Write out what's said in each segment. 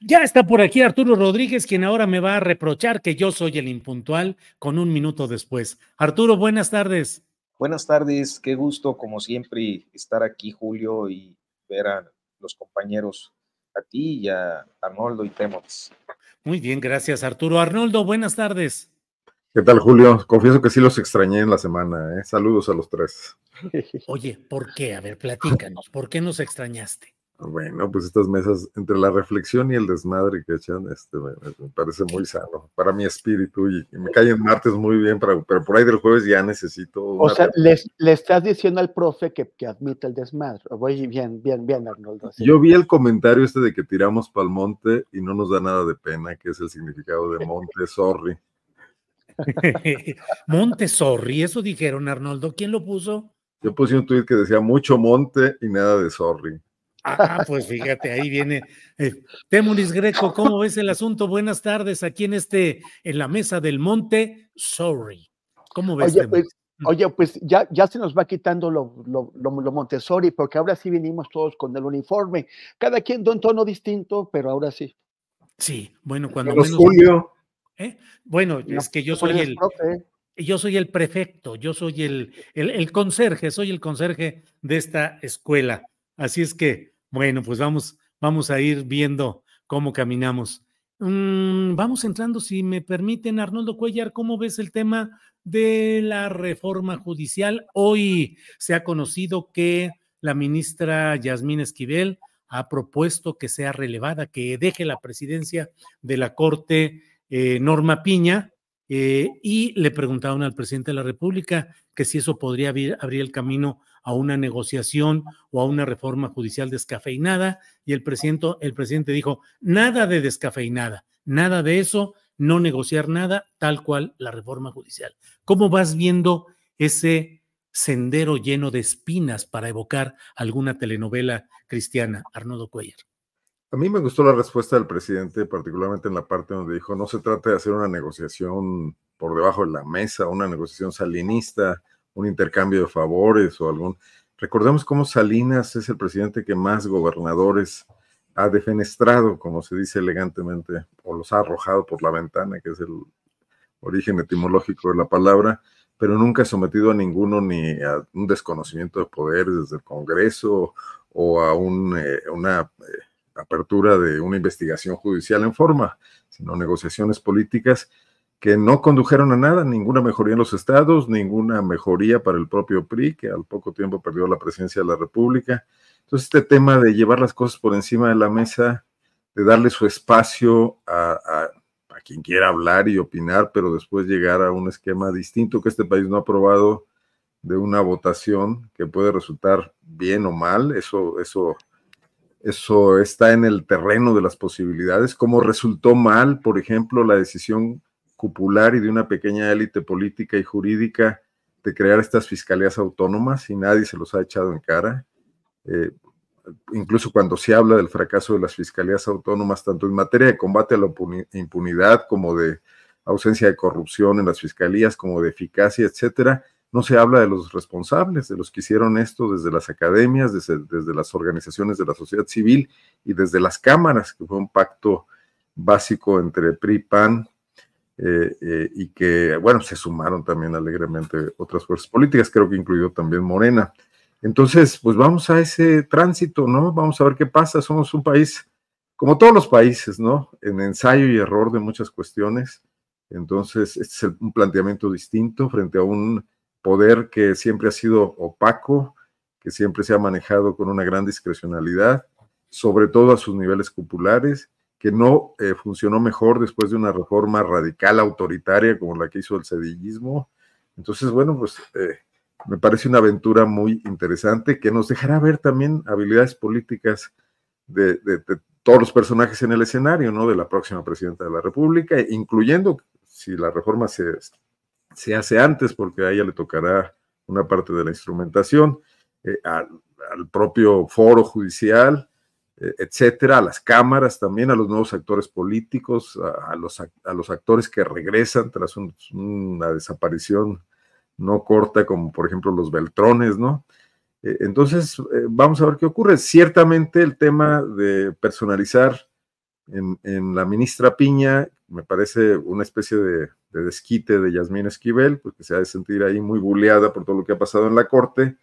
Ya está por aquí Arturo Rodríguez, quien ahora me va a reprochar que yo soy el impuntual con un minuto después. Arturo, buenas tardes. Buenas tardes, qué gusto como siempre estar aquí Julio y ver a los compañeros, a ti y a Arnoldo y Temoz. Muy bien, gracias Arturo. Arnoldo, buenas tardes. ¿Qué tal Julio? Confieso que sí los extrañé en la semana. ¿eh? Saludos a los tres. Oye, ¿por qué? A ver, platícanos, ¿por qué nos extrañaste? Bueno, pues estas mesas, entre la reflexión y el desmadre que echan, este, me, parece muy sano para mi espíritu y, me cae en martes muy bien, pero por ahí del jueves ya necesito. O sea, le, estás diciendo al profe que, admita admite el desmadre. Voy bien, bien, bien, Arnoldo. Yo vi el comentario este de que tiramos pa'l monte y no nos da nada de pena, que es el significado de monte, sorry. monte, sorry, eso dijeron, Arnoldo. ¿Quién lo puso? Yo puse un tuit que decía mucho monte y nada de sorry. Ah, pues fíjate, ahí viene. Eh, Temuris Greco, ¿cómo ves el asunto? Buenas tardes, aquí en este, en la mesa del monte, sorry. ¿Cómo ves? Oye, pues, oye, pues ya, ya se nos va quitando lo, lo, Montessori, porque ahora sí vinimos todos con el uniforme, cada quien da un tono distinto, pero ahora sí. Sí, bueno, cuando Julio. ¿Eh? Bueno, es que yo soy el. Yo soy el prefecto, yo soy el, el, el conserje, soy el conserje de esta escuela. Así es que, bueno, pues vamos, vamos a ir viendo cómo caminamos. Mm, vamos entrando, si me permiten, Arnoldo Cuellar, ¿cómo ves el tema de la reforma judicial? Hoy se ha conocido que la ministra Yasmín Esquivel ha propuesto que sea relevada, que deje la presidencia de la Corte eh, Norma Piña, eh, y le preguntaron al presidente de la República que si eso podría abrir el camino a una negociación o a una reforma judicial descafeinada y el presidente, el presidente dijo, nada de descafeinada, nada de eso, no negociar nada, tal cual la reforma judicial. ¿Cómo vas viendo ese sendero lleno de espinas para evocar alguna telenovela cristiana, Arnoldo Cuellar? A mí me gustó la respuesta del presidente, particularmente en la parte donde dijo, no se trata de hacer una negociación por debajo de la mesa, una negociación salinista, un intercambio de favores o algún... Recordemos cómo Salinas es el presidente que más gobernadores ha defenestrado, como se dice elegantemente, o los ha arrojado por la ventana, que es el origen etimológico de la palabra, pero nunca ha sometido a ninguno ni a un desconocimiento de poder desde el Congreso o a eh, una eh, apertura de una investigación judicial en forma, sino negociaciones políticas que no condujeron a nada, ninguna mejoría en los estados, ninguna mejoría para el propio PRI, que al poco tiempo perdió la presidencia de la República. Entonces, este tema de llevar las cosas por encima de la mesa, de darle su espacio a, quien quiera hablar y opinar, pero después llegar a un esquema distinto que este país no ha aprobado de una votación que puede resultar bien o mal, eso, eso, eso está en el terreno de las posibilidades, como resultó mal, por ejemplo, la decisión cupular y de una pequeña élite política y jurídica de crear estas fiscalías autónomas y nadie se los ha echado en cara. Eh, incluso cuando se habla del fracaso de las fiscalías autónomas, tanto en materia de combate a la impunidad como de ausencia de corrupción en las fiscalías, como de eficacia, etcétera, no se habla de los responsables, de los que hicieron esto desde las academias, desde, desde las organizaciones de la sociedad civil y desde las cámaras, que fue un pacto básico entre PRI, PAN, eh, eh, y que, bueno, se sumaron también alegremente otras fuerzas políticas, creo que incluido también Morena. Entonces, pues vamos a ese tránsito, ¿no? Vamos a ver qué pasa. Somos un país, como todos los países, ¿no? En ensayo y error de muchas cuestiones. Entonces, este es un planteamiento distinto frente a un poder que siempre ha sido opaco, que siempre se ha manejado con una gran discrecionalidad, sobre todo a sus niveles populares que no eh, funcionó mejor después de una reforma radical autoritaria como la que hizo el sedillismo. Entonces, bueno, pues eh, me parece una aventura muy interesante que nos dejará ver también habilidades políticas de, todos los personajes en el escenario, ¿no? De la próxima presidenta de la República, incluyendo si la reforma se, hace antes, porque a ella le tocará una parte de la instrumentación, eh, al propio foro judicial, e-, etcétera, a las cámaras también, a los nuevos actores políticos, a, los, actores que regresan tras una desaparición no corta, como por ejemplo los Beltrones, ¿no? E-, entonces, eh, vamos a ver qué ocurre. Ciertamente el tema de personalizar en, la ministra Piña me parece una especie de, de desquite de Yasmín Esquivel, porque pues se ha de sentir ahí muy buleada por todo lo que ha pasado en la corte,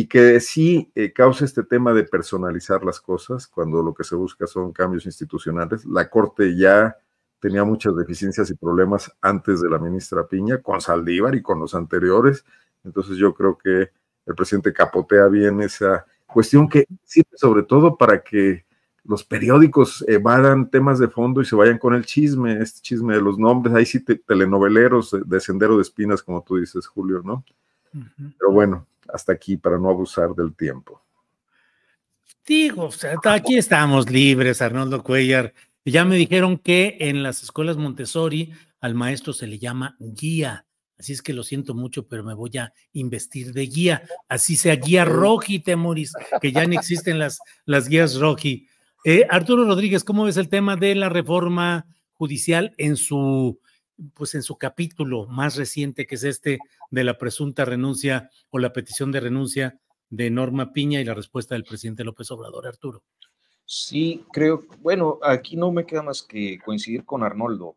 y que sí eh, causa este tema de personalizar las cosas cuando lo que se busca son cambios institucionales. La Corte ya tenía muchas deficiencias y problemas antes de la ministra Piña, con Saldívar y con los anteriores. Entonces yo creo que el presidente capotea bien esa cuestión que sirve sobre todo para que los periódicos evadan temas de fondo y se vayan con el chisme, este chisme de los nombres, ahí sí telenoveleros de, Sendero de Espinas, como tú dices, Julio, ¿no? Pero bueno, hasta aquí para no abusar del tiempo. Digo, aquí estamos libres, Arnoldo Cuellar. Ya me dijeron que en las escuelas Montessori al maestro se le llama guía. Así es que lo siento mucho, pero me voy a investir de guía. Así sea guía Roji, Temoris, que ya no existen las, las guías Roji. Eh, Arturo Rodríguez, ¿cómo ves el tema de la reforma judicial en su pues en su capítulo más reciente, que es este de la presunta renuncia o la petición de renuncia de Norma Piña y la respuesta del presidente López Obrador, Arturo. Sí, creo, bueno, aquí no me queda más que coincidir con Arnoldo.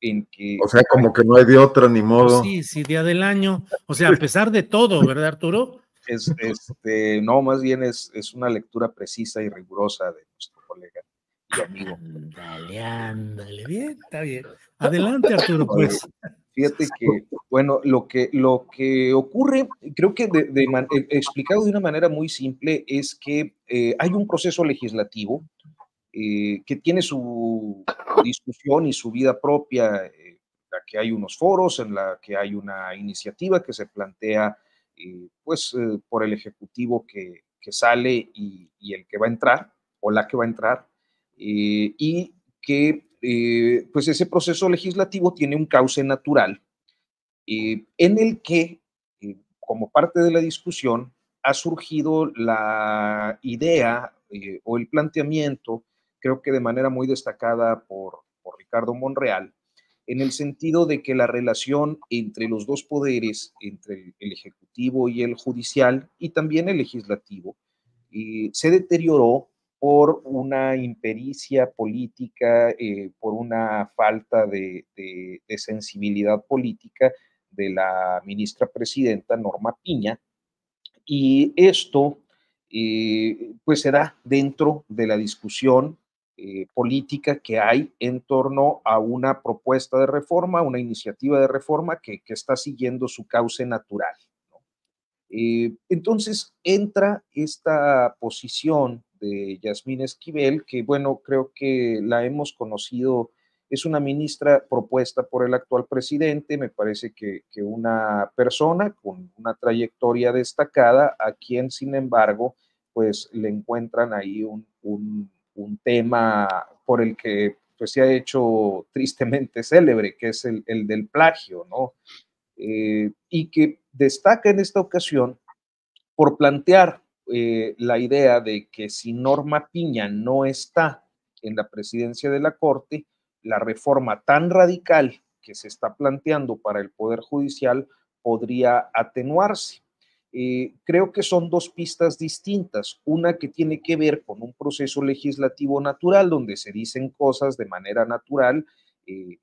en que, o sea, como que no hay de otra ni modo. Sí, sí, día del año. O sea, a pesar de todo, ¿verdad, Arturo? Es, este, no, más bien es, es una lectura precisa y rigurosa de nuestro colega y amigo. Ándale, ándale, bien, está bien. Adelante, Arturo, pues. Fíjate que, bueno, lo que, lo que ocurre, creo que de, eh, explicado de una manera muy simple, es que eh, hay un proceso legislativo eh, que tiene su discusión y su vida propia, eh, la que hay unos foros, en la que hay una iniciativa que se plantea, pues, por el Ejecutivo que, sale y el que va a entrar, o la que va a entrar, eh, y que eh, pues ese proceso legislativo tiene un cauce natural eh, en el que, como parte de la discusión, ha surgido la idea o el planteamiento, creo que de manera muy destacada por, Ricardo Monreal, en el sentido de que la relación entre los dos poderes, entre el Ejecutivo y el Judicial, y también el Legislativo, se deterioró por una impericia política, eh, por una falta de, sensibilidad política de la ministra presidenta Norma Piña. Y esto eh, pues se da dentro de la discusión eh, política que hay en torno a una propuesta de reforma, una iniciativa de reforma que, está siguiendo su cauce natural. entonces entra esta posición de Yasmín Esquivel, que bueno, creo que la hemos conocido, es una ministra propuesta por el actual presidente, me parece que, una persona con una trayectoria destacada, a quien sin embargo, pues le encuentran ahí un, tema por el que pues se ha hecho tristemente célebre, que es el, del plagio, ¿no? Eh, y que destaca en esta ocasión por plantear eh, la idea de que si Norma Piña no está en la presidencia de la Corte, la reforma tan radical que se está planteando para el Poder Judicial podría atenuarse. Eh, creo que son dos pistas distintas. Una que tiene que ver con un proceso legislativo natural, donde se dicen cosas de manera natural eh,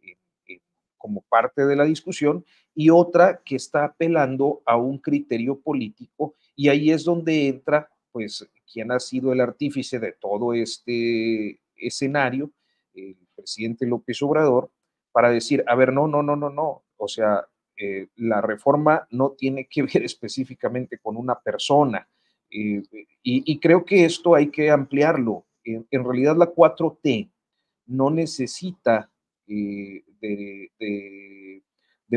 como parte de la discusión, y otra que está apelando a un criterio político y ahí es donde entra, pues, quien ha sido el artífice de todo este escenario, el presidente López Obrador, para decir, a ver, no, no, no, no, no, o sea, eh, la reforma no tiene que ver específicamente con una persona. Eh, y, creo que esto hay que ampliarlo. En, realidad la 4T no necesita eh, de,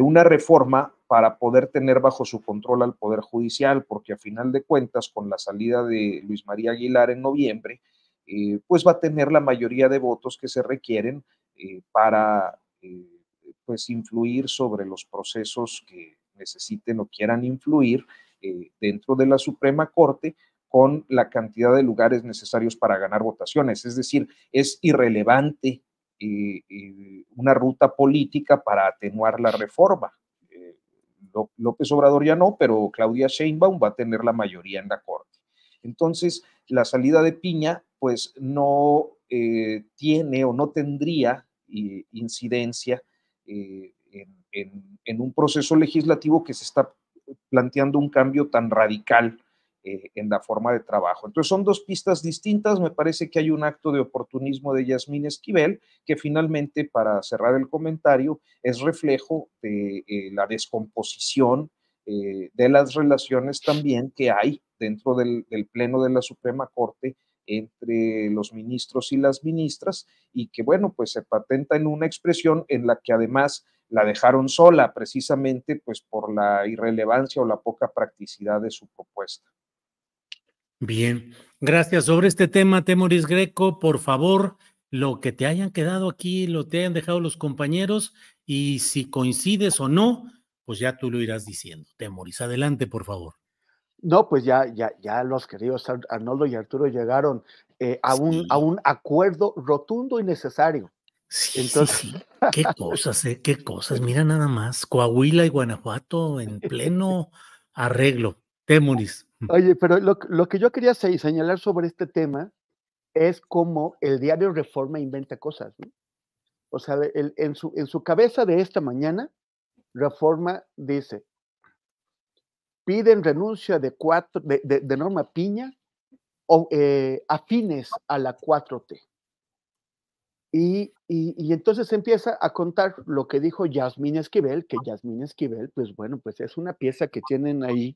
una reforma para poder tener bajo su control al Poder Judicial, porque a final de cuentas, con la salida de Luis María Aguilar en noviembre, eh, pues va a tener la mayoría de votos que se requieren eh, para eh, pues influir sobre los procesos que necesiten o quieran influir dentro de la Suprema Corte con la cantidad de lugares necesarios para ganar votaciones. Es decir, es irrelevante una ruta política para atenuar la reforma. López Obrador ya no, pero Claudia Sheinbaum va a tener la mayoría en la Corte. Entonces, la salida de Piña, pues no eh, tiene o no tendría eh, incidencia eh, en, en un proceso legislativo que se está planteando un cambio tan radical eh, en la forma de trabajo. Entonces son dos pistas distintas, me parece que hay un acto de oportunismo de Yasmín Esquivel, que finalmente, para cerrar el comentario, es reflejo de eh, la descomposición eh, de las relaciones también que hay dentro del, del Pleno de la Suprema Corte entre los ministros y las ministras y que bueno, pues se patenta en una expresión en la que además la dejaron sola precisamente pues por la irrelevancia o la poca practicidad de su propuesta. Bien, gracias. Sobre este tema, Temoris Greco, por favor, lo que te hayan quedado aquí, lo te hayan dejado los compañeros, y si coincides o no, pues ya tú lo irás diciendo. Temoris, adelante, por favor. No, pues ya, ya, ya los queridos Arnoldo y Arturo llegaron eh, a, un, a un acuerdo rotundo y necesario. Sí, Entonces... sí, sí. Qué cosas, eh, qué cosas. Mira nada más, Coahuila y Guanajuato en pleno arreglo. Temoris. Oye, pero lo, que yo quería señalar sobre este tema es cómo el diario Reforma inventa cosas. O sea, en, su, cabeza de esta mañana, Reforma dice, piden renuncia de, de, Norma Piña o, eh, afines a la 4T. Y, entonces empieza a contar lo que dijo Yasmín Esquivel, que Yasmín Esquivel, pues bueno, pues es una pieza que tienen ahí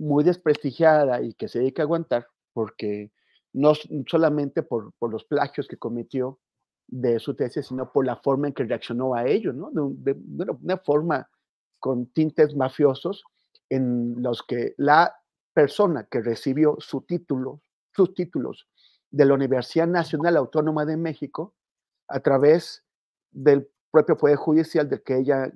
muy desprestigiada y que se dedica a aguantar, porque no mm, solamente por, los plagios que cometió de su tesis, sino por la forma en que reaccionó a ello, ¿no? De, una forma con tintes mafiosos en los que la persona que recibió su título, sus títulos de la Universidad Nacional Autónoma de México, a través del propio Poder Judicial del que ella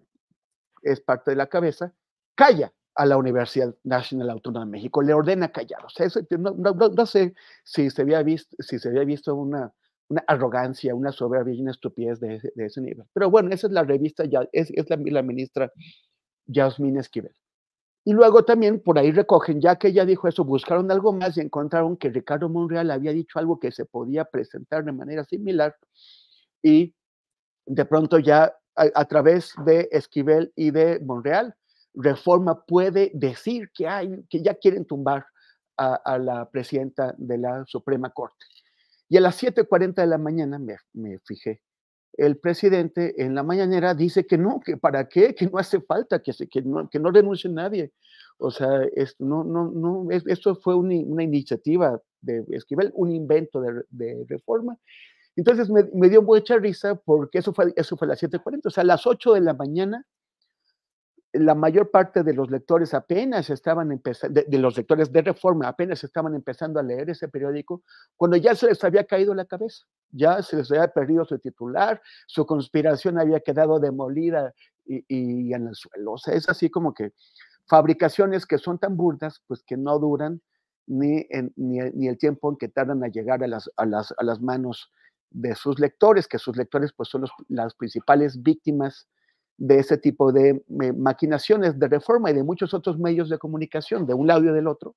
es parte de la cabeza, calla a la Universidad Nacional Autónoma de México, le ordena callar. O sea, no, sé si se había visto, si se había visto una, una arrogancia, una soberbia y una estupidez de, ese nivel. Pero bueno, esa es la revista, ya, es, es la, ministra Jasmine Esquivel. Y luego también por ahí recogen, ya que ella dijo eso, buscaron algo más y encontraron que Ricardo Monreal había dicho algo que se podía presentar de manera similar y de pronto ya a través de Esquivel y de Monreal reforma puede decir que, hay, que ya quieren tumbar a, la presidenta de la Suprema Corte. Y a las 7.40 de la mañana me, fijé. El presidente en la mañanera dice que no, que para qué, que no hace falta, que, se, que, no, que no renuncie nadie. O sea, esto, no, no, no, esto fue una, iniciativa de Esquivel, un invento de, reforma. Entonces me, dio mucha risa porque eso fue, eso fue a las 7.40. O sea, a las 8 de la mañana la mayor parte de los lectores apenas estaban empezando, de, los lectores de Reforma apenas estaban empezando a leer ese periódico, cuando ya se les había caído la cabeza, ya se les había perdido su titular, su conspiración había quedado demolida y, en el suelo. O sea, es así como que fabricaciones que son tan burdas, pues que no duran ni, ni, el tiempo en que tardan a llegar a las, a las, manos de sus lectores, que sus lectores pues son las principales víctimas de ese tipo de eh, maquinaciones de reforma y de muchos otros medios de comunicación, de un lado y del otro,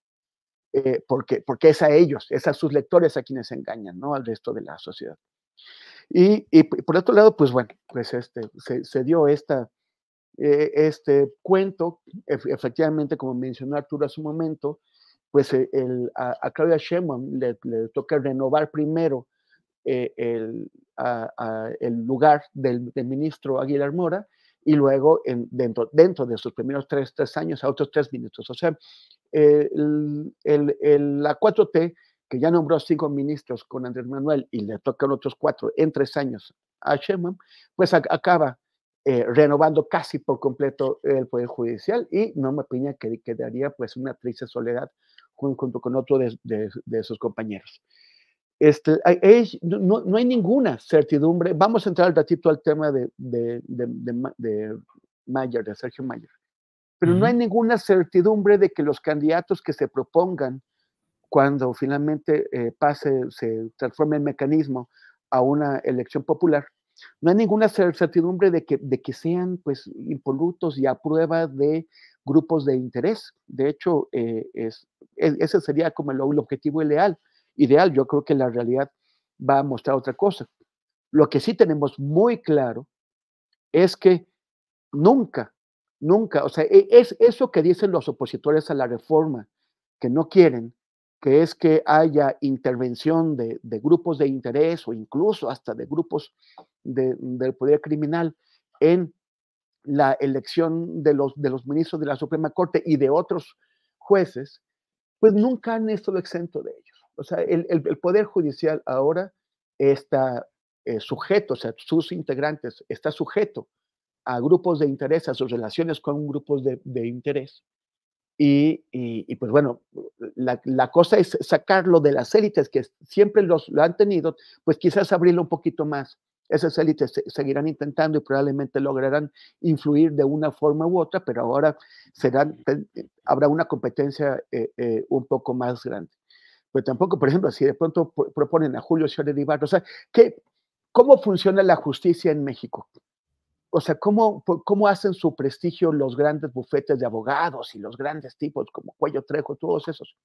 eh, porque, porque es a ellos, es a sus lectores a quienes engañan, ¿no? Al resto de la sociedad. Y, por otro lado, pues bueno, pues este, se, dio esta, eh, este cuento, efectivamente, como mencionó Arturo a su momento, pues el, a, Claudia Sheinbaum le, toca renovar primero el, lugar del, ministro Aguilar Mora y luego dentro, dentro de sus primeros tres, tres años a otros tres ministros. O sea, eh, la 4T, que ya nombró cinco ministros con Andrés Manuel y le tocan otros cuatro en tres años a Sherman, pues acaba eh, renovando casi por completo el Poder Judicial y no me Piña que quedaría pues una triste soledad junto, con otro de sus compañeros. Este, no, hay ninguna certidumbre. Vamos a entrar al ratito al tema de, de, Mayer, de Sergio Mayer. Pero no hay ninguna certidumbre de que los candidatos que se propongan cuando finalmente eh, pase, se transforme el mecanismo a una elección popular, no hay ninguna certidumbre de que, sean pues impolutos y a prueba de grupos de interés. De hecho, eh, e-, ese sería como el, el objetivo ideal, ideal. Yo creo que la realidad va a mostrar otra cosa. Lo que sí tenemos muy claro es que nunca, nunca, o sea, e, es eso que dicen los opositores a la reforma, que no quieren, que es que haya intervención de, grupos de interés o incluso hasta de grupos del poder criminal en la elección de los, de los ministros de la Suprema Corte y de otros jueces, pues nunca han estado exento de ellos. O sea, el, el, Poder Judicial ahora está eh, sujeto, o sea, sus integrantes, está sujeto a grupos de interés, a sus relaciones con grupos de, de interés. Y, y, pues bueno, la, la, cosa es sacarlo de las élites que siempre los, lo han tenido, pues quizás abrirlo un poquito más. Esas élites seguirán intentando y probablemente lograrán influir de una forma u otra, pero ahora serán, habrá una competencia eh, eh, un poco más grande pero pues, tampoco, por ejemplo, si de pronto proponen a Julio Ciudad de Ibarra, o sea, ¿cómo funciona la justicia en México? O sea, ¿cómo, ¿cómo hacen su prestigio los grandes bufetes de abogados y los grandes tipos como Cuello Trejo, todos esos?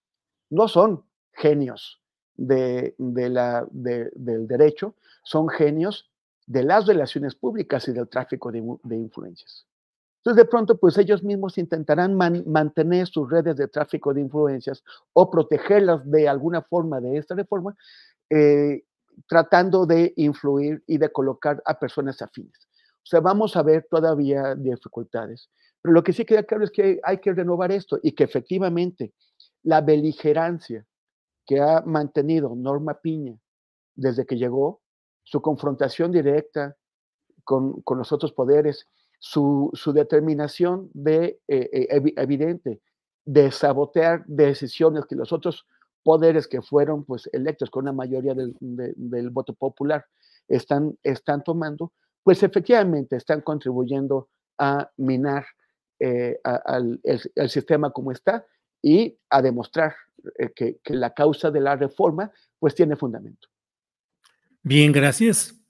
No son genios de, la, del derecho, son genios de las relaciones públicas y del tráfico de influencias. Entonces, de pronto, pues ellos mismos intentarán mantener sus redes de tráfico de influencias o protegerlas de alguna forma de esta reforma, eh, tratando de influir y de colocar a personas afines. O sea, vamos a ver todavía dificultades. Pero lo que sí queda claro es que hay que renovar esto y que efectivamente la beligerancia que ha mantenido Norma Piña desde que llegó, su confrontación directa con, con los otros poderes, su, determinación de, eh, eh, evidente de sabotear decisiones que los otros poderes que fueron pues, electos con la mayoría del, voto popular están, están tomando, pues efectivamente están contribuyendo a minar eh, al, el, sistema como está y a demostrar que, la causa de la reforma pues tiene fundamento. Bien, gracias.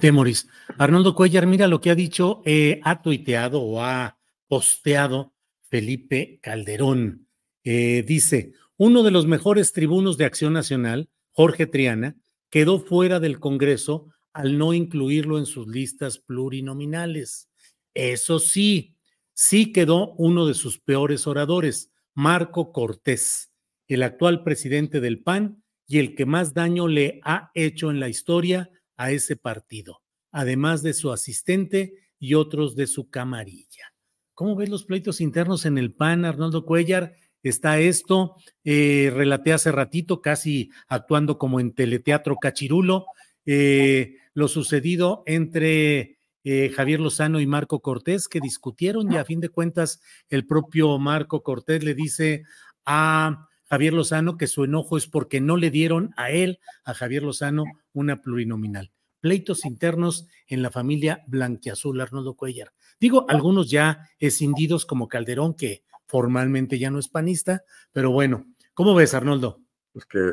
Temoris. Arnoldo Cuellar, mira lo que ha dicho, eh, ha tuiteado o ha posteado Felipe Calderón. Eh, dice, uno de los mejores tribunos de Acción Nacional, Jorge Triana, quedó fuera del Congreso al no incluirlo en sus listas plurinominales. Eso sí, sí quedó uno de sus peores oradores, Marco Cortés, el actual presidente del PAN y el que más daño le ha hecho en la historia a ese partido, además de su asistente y otros de su camarilla. ¿Cómo ves los pleitos internos en el PAN, Arnoldo Cuellar? Está esto, eh, relaté hace ratito, casi actuando como en teleteatro cachirulo, eh, lo sucedido entre eh, Javier Lozano y Marco Cortés, que discutieron y a fin de cuentas el propio Marco Cortés le dice a Javier Lozano que su enojo es porque no le dieron a él, a Javier Lozano, una plurinominal. Pleitos internos en la familia blanquiazul, Arnoldo Cuellar. Digo, algunos ya escindidos como Calderón, que formalmente ya no es panista, pero bueno, ¿cómo ves, Arnoldo? Pues que, eh,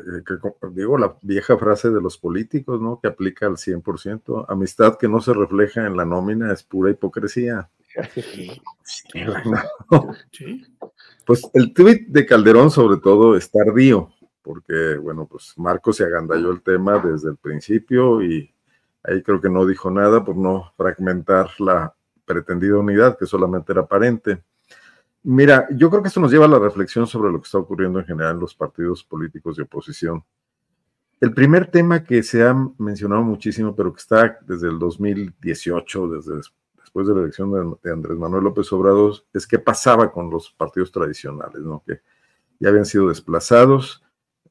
digo la vieja frase de los políticos, ¿no? Que aplica al 100%. Amistad que no se refleja en la nómina es pura hipocresía. Pues el tweet de Calderón sobre todo es tardío, porque bueno, pues Marco se agandalló el tema desde el principio y ahí creo que no dijo nada por no fragmentar la pretendida unidad que solamente era aparente. Mira, yo creo que esto nos lleva a la reflexión sobre lo que está ocurriendo en general en los partidos políticos de oposición. El primer tema que se ha mencionado muchísimo, pero que está desde el 2018, desde después de la elección de, Andrés Manuel López Obrador es qué pasaba con los partidos tradicionales, Que ya habían sido desplazados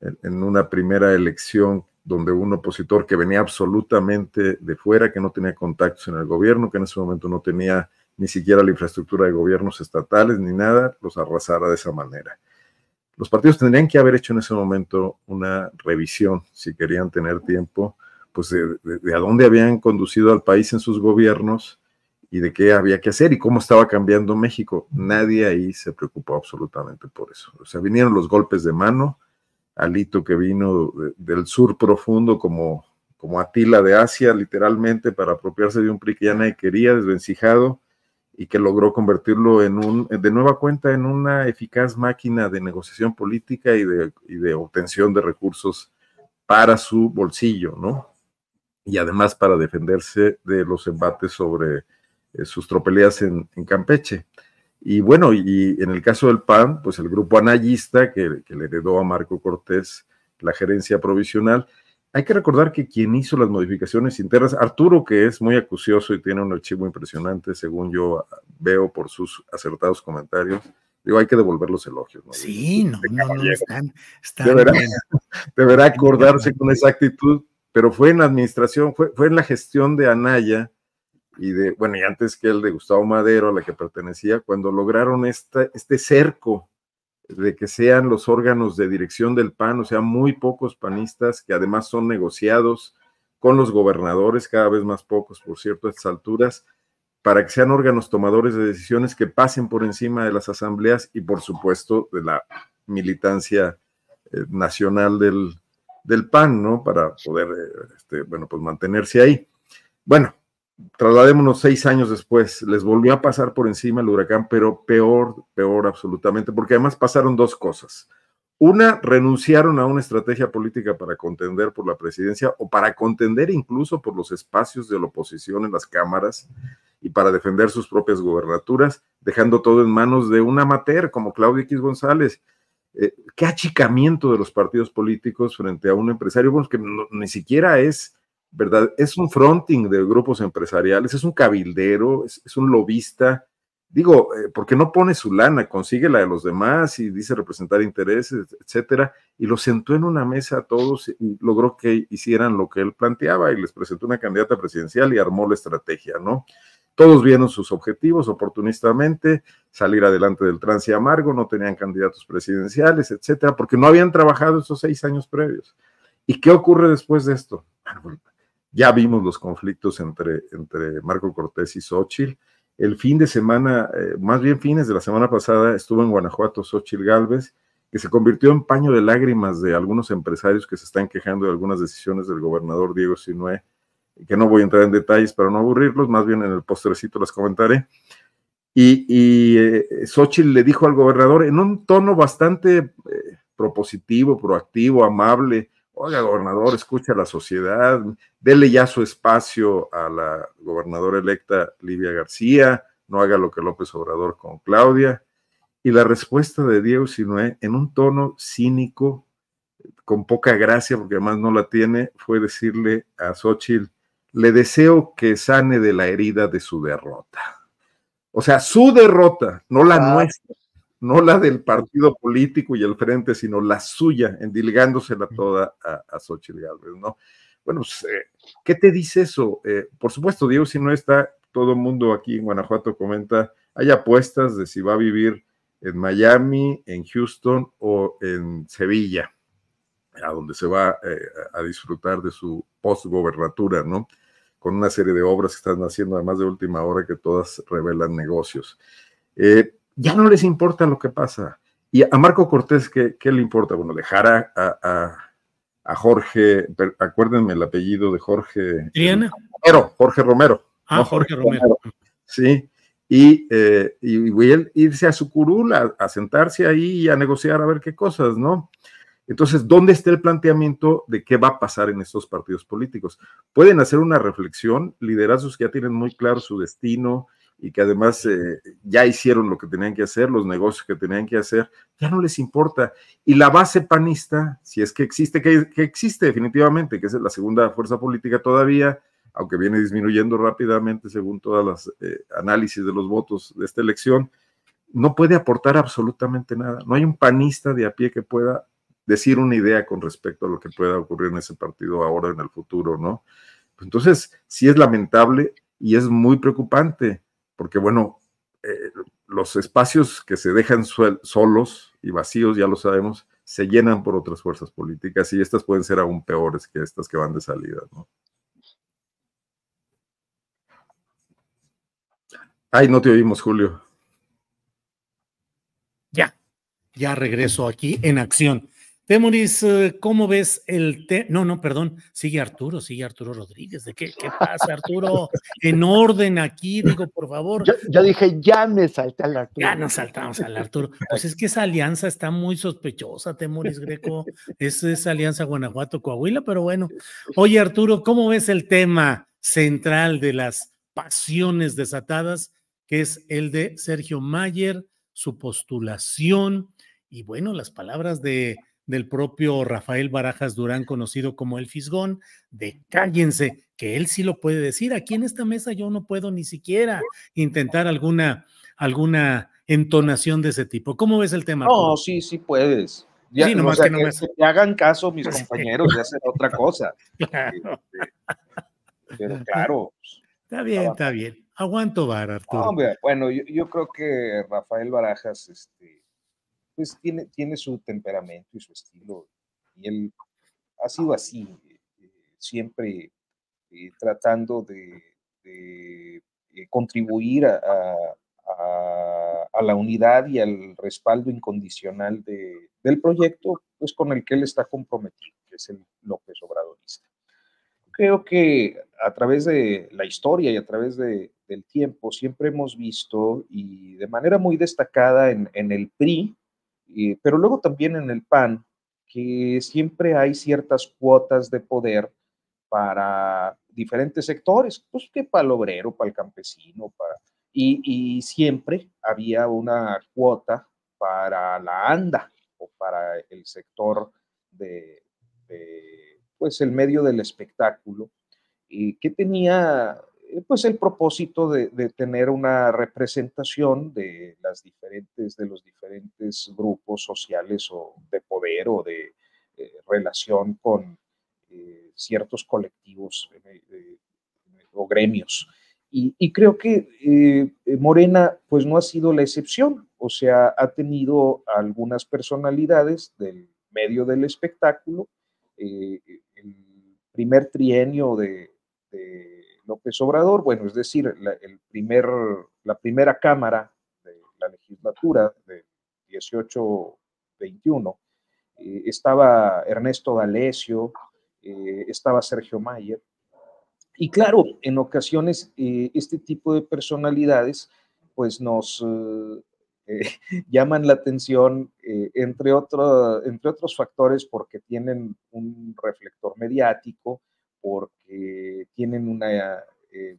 en, una primera elección donde un opositor que venía absolutamente de fuera, que no tenía contactos en el gobierno, que en ese momento no tenía ni siquiera la infraestructura de gobiernos estatales ni nada, los arrasara de esa manera. Los partidos tendrían que haber hecho en ese momento una revisión, si querían tener tiempo, pues de a dónde habían conducido al país en sus gobiernos y de qué había que hacer y cómo estaba cambiando México. Nadie ahí se preocupó absolutamente por eso. O sea, vinieron los golpes de mano, Alito que vino del sur profundo como, como Atila de Asia, literalmente, para apropiarse de un PRI que ya nadie quería, desvencijado, y que logró convertirlo en un, de nueva cuenta, en una eficaz máquina de negociación política y de, y de obtención de recursos para su bolsillo, ¿no? Y además para defenderse de los embates sobre eh, sus tropeleas en, Campeche. Y bueno, y en el caso del PAN, pues el grupo anayista que, le heredó a Marco Cortés la gerencia provisional, hay que recordar que quien hizo las modificaciones internas, Arturo, que es muy acucioso y tiene un archivo impresionante, según yo veo por sus acertados comentarios, digo, hay que devolver los elogios. Sí, no, no, no, están, deberá, acordarse con esa actitud. pero fue en la administración, fue, fue en la gestión de Anaya, y de, bueno, y antes que el de Gustavo Madero, a la que pertenecía, cuando lograron este cerco de que sean los órganos de dirección del PAN, o sea, muy pocos panistas que además son negociados con los gobernadores, cada vez más pocos, por cierto, a estas alturas, para que sean órganos tomadores de decisiones que pasen por encima de las asambleas y, por supuesto, de la militancia eh, nacional del, PAN, ¿no? Para poder, eh, este, bueno, pues mantenerse ahí. Bueno, trasladémonos seis años después, les volvió a pasar por encima el huracán, pero peor, peor absolutamente, porque además pasaron dos cosas. Una, renunciaron a una estrategia política para contender por la presidencia o para contender incluso por los espacios de la oposición en las cámaras y para defender sus propias gobernaturas, dejando todo en manos de un amateur como Claudio X González. Eh, qué achicamiento de los partidos políticos frente a un empresario que ni siquiera es ¿verdad? Es un fronting de grupos empresariales, es un cabildero, es, un lobista. Digo, eh, porque no pone su lana, consigue la de los demás y dice representar intereses, etcétera, y lo sentó en una mesa a todos y logró que hicieran lo que él planteaba y les presentó una candidata presidencial y armó la estrategia, ¿no? Todos vieron sus objetivos oportunistamente, salir adelante del trance amargo, no tenían candidatos presidenciales, etcétera, porque no habían trabajado esos seis años previos. ¿Y qué ocurre después de esto? Ya vimos los conflictos entre, entre Marco Cortés y Xochitl. El fin de semana, eh, más bien fines de la semana pasada, estuvo en Guanajuato Xochitl Galvez, que se convirtió en paño de lágrimas de algunos empresarios que se están quejando de algunas decisiones del gobernador Diego Sinué, que no voy a entrar en detalles para no aburrirlos, más bien en el postrecito las comentaré. Y, y eh, le dijo al gobernador en un tono bastante eh, propositivo, proactivo, amable, oiga, gobernador, escucha a la sociedad, dele ya su espacio a la gobernadora electa Livia García, no haga lo que López Obrador con Claudia. Y la respuesta de Diego Sinoé, en un tono cínico, con poca gracia, porque además no la tiene, fue decirle a Xochitl, le deseo que sane de la herida de su derrota. O sea, su derrota, no la ah, nuestra no la del partido político y el frente, sino la suya, endilgándosela toda a, a Xochitl Gálvez, ¿no? Bueno, pues, eh, ¿qué te dice eso? Eh, por supuesto, Diego, si no está, todo el mundo aquí en Guanajuato comenta, hay apuestas de si va a vivir en Miami, en Houston o en Sevilla, a donde se va eh, a disfrutar de su postgobernatura, ¿no? Con una serie de obras que están haciendo, además de última hora, que todas revelan negocios. Eh, ya no les importa lo que pasa. Y a Marco Cortés, ¿qué, le importa? Bueno, dejar a, Jorge, acuérdenme el apellido de Jorge. Romero, Jorge Romero. Ah, Jorge, Romero. Sí, y, eh, irse a su curul a sentarse ahí y a negociar a ver qué cosas, ¿no? Entonces, ¿dónde está el planteamiento de qué va a pasar en estos partidos políticos? Pueden hacer una reflexión, liderazgos que ya tienen muy claro su destino, y que además eh, ya hicieron lo que tenían que hacer, los negocios que tenían que hacer, ya no les importa. Y la base panista, si es que existe, que, existe definitivamente, que es la segunda fuerza política todavía, aunque viene disminuyendo rápidamente según todas las eh, análisis de los votos de esta elección, no puede aportar absolutamente nada. No hay un panista de a pie que pueda decir una idea con respecto a lo que pueda ocurrir en ese partido ahora, en el futuro, ¿no? Entonces, sí es lamentable y es muy preocupante porque bueno, eh, los espacios que se dejan solos y vacíos, ya lo sabemos, se llenan por otras fuerzas políticas y estas pueden ser aún peores que estas que van de salida. ¿no? Ay, no te oímos, Julio. Ya, ya regreso aquí en acción. Temuris, ¿cómo ves el tema? No, no, perdón, sigue Arturo, sigue Arturo Rodríguez. ¿De qué, qué pasa, Arturo? En orden aquí, digo, por favor. Yo, dije, ya me salté al Arturo. Ya nos saltamos al Arturo. Pues es que esa alianza está muy sospechosa, Temuris Greco. Es esa alianza Guanajuato-Coahuila, pero bueno. Oye, Arturo, ¿cómo ves el tema central de las pasiones desatadas, que es el de Sergio Mayer, su postulación y, bueno, las palabras de del propio Rafael Barajas Durán, conocido como el Fisgón, de que él sí lo puede decir. Aquí en esta mesa yo no puedo ni siquiera intentar alguna, alguna entonación de ese tipo. ¿Cómo ves el tema? No, sí, sí puedes. que, no hagan caso mis compañeros ya hacen otra cosa. Este, claro. Está bien, está, bien. Aguanto, barato. bueno, yo, yo, creo que Rafael Barajas, este, pues tiene, tiene su temperamento y su estilo. Y él ha sido ah. así, eh, eh, siempre eh, tratando de, contribuir a, la unidad y al respaldo incondicional de, del proyecto pues, con el que él está comprometido, que es el López Obradorista. Creo que a través de la historia y a través del tiempo siempre hemos visto, y de manera muy destacada en, en el PRI, pero luego también en el PAN, que siempre hay ciertas cuotas de poder para diferentes sectores, pues que para el obrero, para el campesino, para... Y, siempre había una cuota para la ANDA o para el sector de, pues el medio del espectáculo, y que tenía eh, pues el propósito de, tener una representación de las diferentes de los diferentes grupos sociales o de poder o de eh, relación con eh, ciertos colectivos o gremios y, creo que Morena pues no ha sido la excepción o sea ha tenido algunas personalidades del medio del espectáculo el primer trienio de López Obrador, bueno, es decir, la, el primer, la primera Cámara de la legislatura de 1821, eh, estaba Ernesto D'Alessio, eh, estaba Sergio Mayer. Y claro, en ocasiones eh, este tipo de personalidades pues nos llaman la atención, entre, entre otros factores, porque tienen un reflector mediático, porque tienen una eh,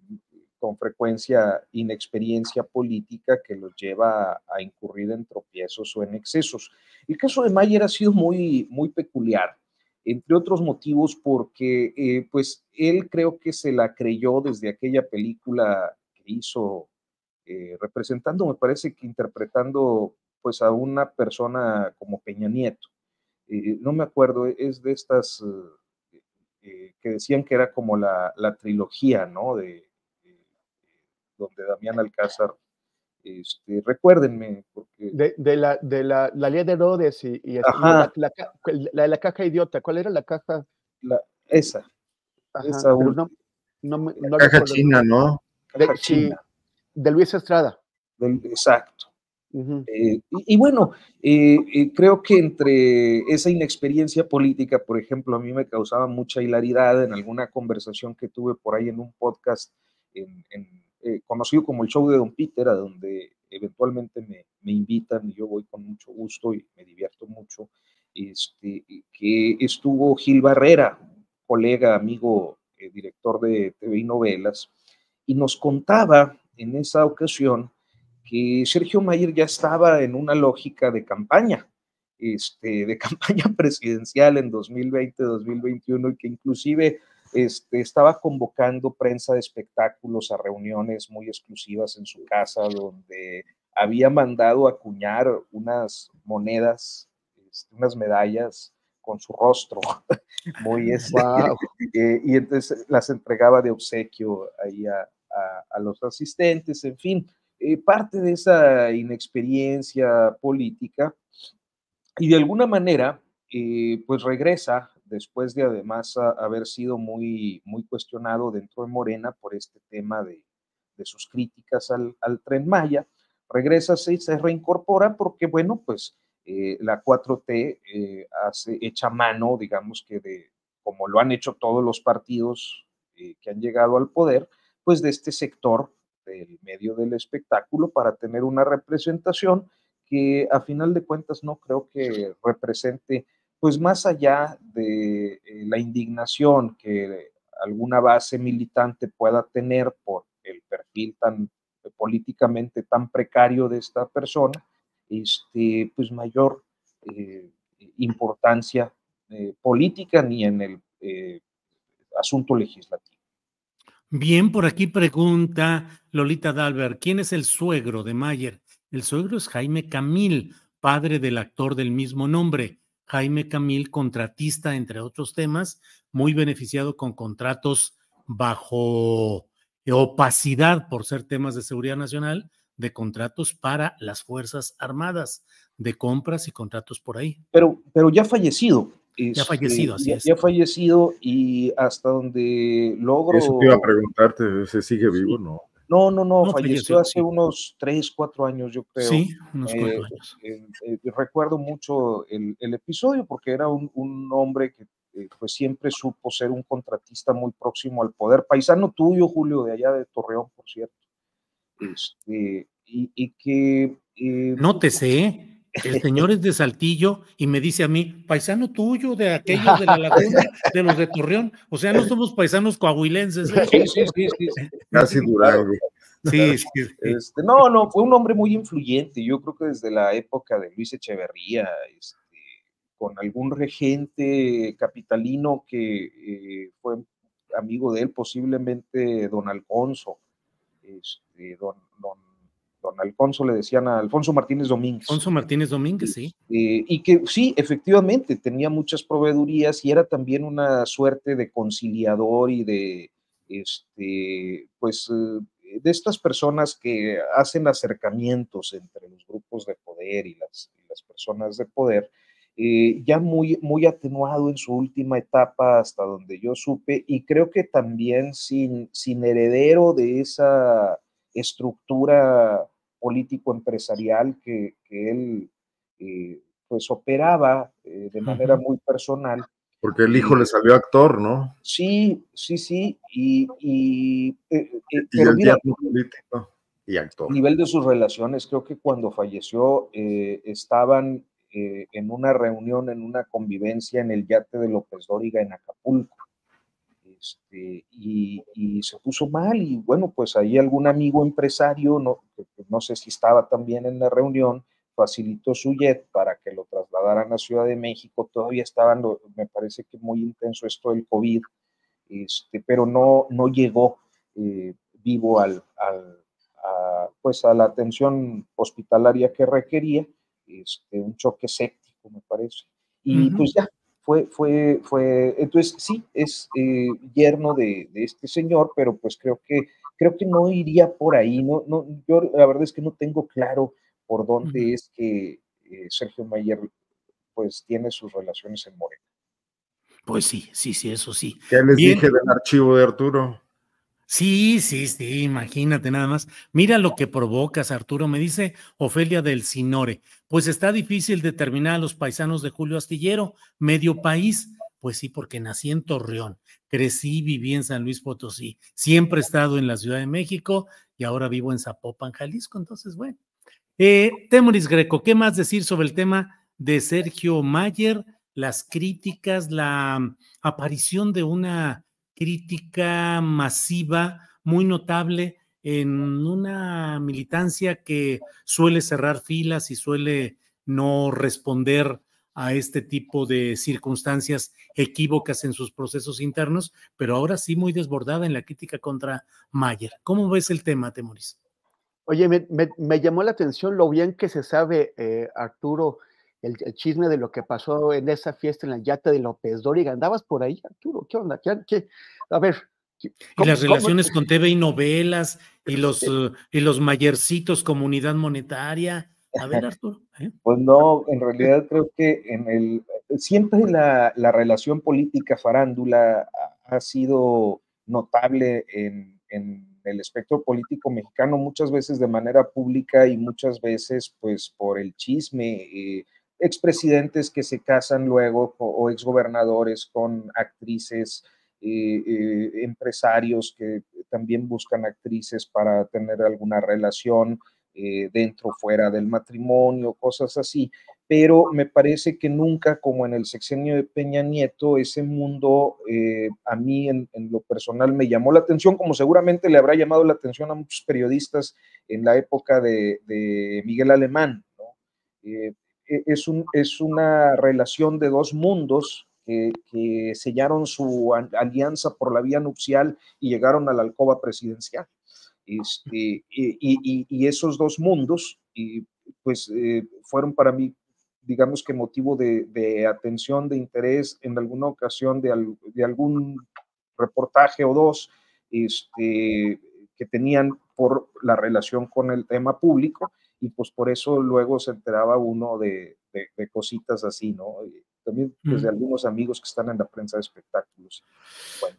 con frecuencia inexperiencia política que los lleva a, incurrir en tropiezos o en excesos. El caso de Mayer ha sido muy, muy peculiar, entre otros motivos porque eh, pues él creo que se la creyó desde aquella película que hizo eh, representando, me parece que interpretando pues a una persona como Peña Nieto. no me acuerdo, es de estas que decían que era como la, la trilogía, ¿no? De, donde Damián Alcázar, este, recuérdenme. De, la, de la, la de Herodes y, y la, la, caja idiota, ¿cuál era la caja? esa. esa uno caja china, ¿no? de Luis Estrada. exacto. Eh, y, bueno, eh, eh, creo que entre esa inexperiencia política, por ejemplo, a mí me causaba mucha hilaridad en alguna conversación que tuve por ahí en un podcast conocido como el show de Don Peter, a donde eventualmente me, invitan y yo voy con mucho gusto y me divierto mucho, este, que estuvo Gil Barrera, colega, amigo, director de TV y novelas, y nos contaba en esa ocasión que Sergio Mayer ya estaba en una lógica de campaña, este, de campaña presidencial en 2020-2021 y que inclusive este, estaba convocando prensa de espectáculos a reuniones muy exclusivas en su casa donde había mandado acuñar unas monedas, este, unas medallas con su rostro, muy este, eh, y entonces las entregaba de obsequio ahí a los asistentes, en fin, eh, parte de esa inexperiencia política y de alguna manera, eh, pues regresa después de además haber sido muy, muy cuestionado dentro de Morena por este tema de, sus críticas al, tren Maya, regresa y se reincorpora porque, bueno, pues eh, la 4T hace, echa mano, digamos que de, como lo han hecho todos los partidos que han llegado al poder, pues de este sector del medio del espectáculo para tener una representación que a final de cuentas no creo que represente, pues más allá de eh, la indignación que alguna base militante pueda tener por el perfil tan políticamente tan precario de esta persona, este, pues mayor eh, importancia eh, política ni en el asunto legislativo. Bien, por aquí pregunta Lolita Dalbert, ¿quién es el suegro de Mayer? El suegro es Jaime Camil, padre del actor del mismo nombre. Jaime Camil, contratista, entre otros temas, muy beneficiado con contratos bajo opacidad por ser temas de seguridad nacional, de contratos para las Fuerzas Armadas, de compras y contratos por ahí. Pero, pero ya fallecido ya fallecido, así es. Ya fallecido y hasta donde logro... Eso iba a preguntarte, ¿se sigue vivo no? No, no, no, falleció, hace unos 3, 4 años, yo creo. Sí, unos 4 eh, años. Eh, eh, recuerdo mucho el, episodio porque era un, hombre que pues, siempre supo ser un contratista muy próximo al poder. Paisano tuyo, Julio, de allá de Torreón, por cierto. Este, y, y que... Nótese, el señor es de Saltillo y me dice a mí, paisano tuyo, de aquellos de la laguna, de los de Torreón. O sea, no somos paisanos coahuilenses. ¿eh? Sí, sí, sí, Casi durado. Sí, sí, este, no, no, fue un hombre muy influyente. Yo creo que desde la época de Luis Echeverría, este, con algún regente capitalino que eh, fue amigo de él, posiblemente don Alfonso, este, don, don Alfonso le decían a Alfonso Martínez Domínguez. Alfonso Martínez Domínguez, sí. y que sí, efectivamente, tenía muchas proveedurías y era también una suerte de conciliador y de, este, pues, eh, de estas personas que hacen acercamientos entre los grupos de poder y las, personas de poder. Eh, ya muy, muy atenuado en su última etapa hasta donde yo supe, y creo que también sin, sin heredero de esa estructura político empresarial que, él eh, pues operaba eh, de manera muy personal. Porque el hijo le salió actor, ¿no? Sí, sí, sí. Y, y, eh, el y A nivel de sus relaciones, creo que cuando falleció estaban en una reunión, en una convivencia en el yate de López Dóriga en Acapulco este, y, se puso mal y bueno, pues ahí algún amigo empresario, no, no sé si estaba también en la reunión, facilitó su jet para que lo trasladaran a Ciudad de México, todavía estaba, me parece que muy intenso esto del COVID, este, pero no, no llegó eh, vivo al, a, pues a la atención hospitalaria que requería, este, un choque séptico me parece, y pues ya, fue, fue, fue, entonces sí, es eh, yerno de, este señor, pero pues creo que, creo que no iría por ahí, no, no, yo la verdad es que no tengo claro por dónde es que eh, Sergio Mayer pues tiene sus relaciones en Morena. Pues sí, sí, sí, eso sí. ¿Qué les dije del archivo de Arturo. Sí, sí, sí, imagínate nada más. Mira lo que provocas, Arturo, me dice Ofelia del Sinore. Pues está difícil determinar a los paisanos de Julio Astillero, medio país. Pues sí, porque nací en Torreón, crecí, viví en San Luis Potosí, siempre he estado en la Ciudad de México y ahora vivo en Zapopan, Jalisco. Entonces, bueno. Eh, Temoris Greco, ¿qué más decir sobre el tema de Sergio Mayer, las críticas, la mm, aparición de una crítica masiva, muy notable en una militancia que suele cerrar filas y suele no responder a este tipo de circunstancias equívocas en sus procesos internos, pero ahora sí muy desbordada en la crítica contra Mayer. ¿Cómo ves el tema, Temoris? Oye, me, llamó la atención lo bien que se sabe, eh, Arturo, el, chisme de lo que pasó en esa fiesta en la yata de López Dóriga. ¿Andabas por ahí, Arturo? Ah, ¿Qué onda? ¿Qué, A ver. y las relaciones con TV y novelas y los, eh, y los mayercitos, comunidad monetaria. A ver, Arturo. ¿eh? Pues no, en realidad creo que en el, siempre la, relación política farándula ha sido notable en, en el espectro político mexicano, muchas veces de manera pública y muchas veces pues por el chisme. Eh, expresidentes que se casan luego o, exgobernadores con actrices, eh, eh, empresarios que también buscan actrices para tener alguna relación eh, dentro o fuera del matrimonio, cosas así. Pero me parece que nunca, como en el sexenio de Peña Nieto, ese mundo a mí en, lo personal me llamó la atención, como seguramente le habrá llamado la atención a muchos periodistas en la época de, Miguel Alemán, e-, es, una relación de dos mundos que, sellaron su alianza por la vía nupcial y llegaron a la alcoba presidencial. Este, y, esos dos mundos, y pues eh, fueron para mí, digamos que motivo de, atención, de interés en alguna ocasión de, algún reportaje o dos este, que tenían por la relación con el tema público y pues por eso luego se enteraba uno de, de, cositas así, ¿no? También desde pues, mm. algunos amigos que están en la prensa de espectáculos.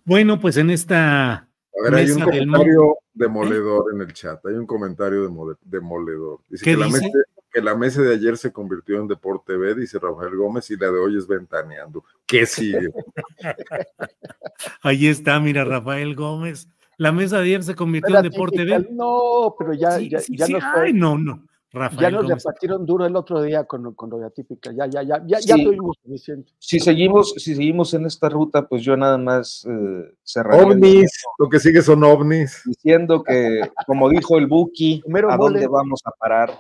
Bueno, pues en esta... A ver, hay un comentario ¿Eh? demoledor en el chat, hay un comentario demoledor. Dice que, dice? La mesa, que la mesa de ayer se convirtió en Deporte B, dice Rafael Gómez, y la de hoy es Ventaneando. ¿Qué sigue? Ahí está, mira, Rafael Gómez la mesa de ayer se convirtió en deporte de... No, pero ya, ya, Nos Ay, no, no. Rafael, ya nos repartieron duro el otro día con, lo de atípica. Ya, ya, ya, ya, ya tuvimos Si seguimos, si seguimos en esta ruta, pues yo nada más eh, cerraré. Ovnis, lo que sigue son ovnis. Diciendo que, como dijo el Buki, ¿a dónde vamos a parar?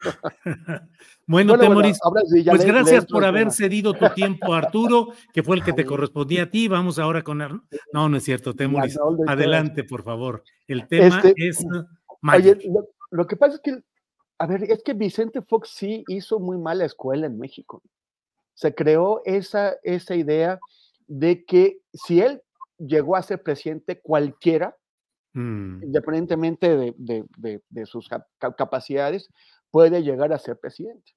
bueno, Temoris, pues gracias por haber cedido tu tiempo, Arturo, que fue el que te correspondía a ti. Vamos ahora con. No, no es cierto, Temoris. Adelante, por favor. El tema este, es. lo, que pasa es que, a ver, es que Vicente Fox sí hizo muy mala escuela en México. Se creó esa, esa idea de que si él llegó a ser presidente cualquiera, mm. independientemente de, de, sus capacidades, puede llegar a ser presidente.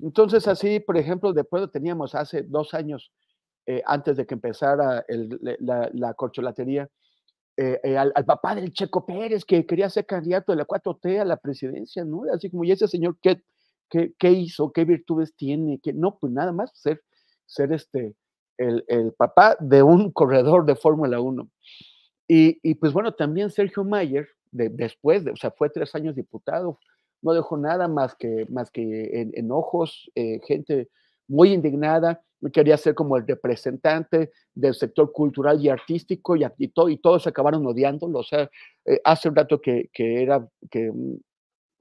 Entonces, así, por ejemplo, después lo teníamos hace dos años, eh, antes de que empezara la, corcholatería, eh, eh, al, papá del Checo Pérez, que quería ser candidato de la 4T a la presidencia, ¿no? Así como, ¿y ese señor qué, hizo? ¿Qué virtudes tiene? que No, pues nada más ser, ser este, el, papá de un corredor de Fórmula 1. Y, pues bueno, también Sergio Mayer, después, o sea, fue tres años diputado, no dejó nada más que, más que enojos, eh, gente muy indignada, quería ser como el representante del sector cultural y artístico y, todos acabaron odiándolo. O sea, eh, hace un rato que, era, que mm,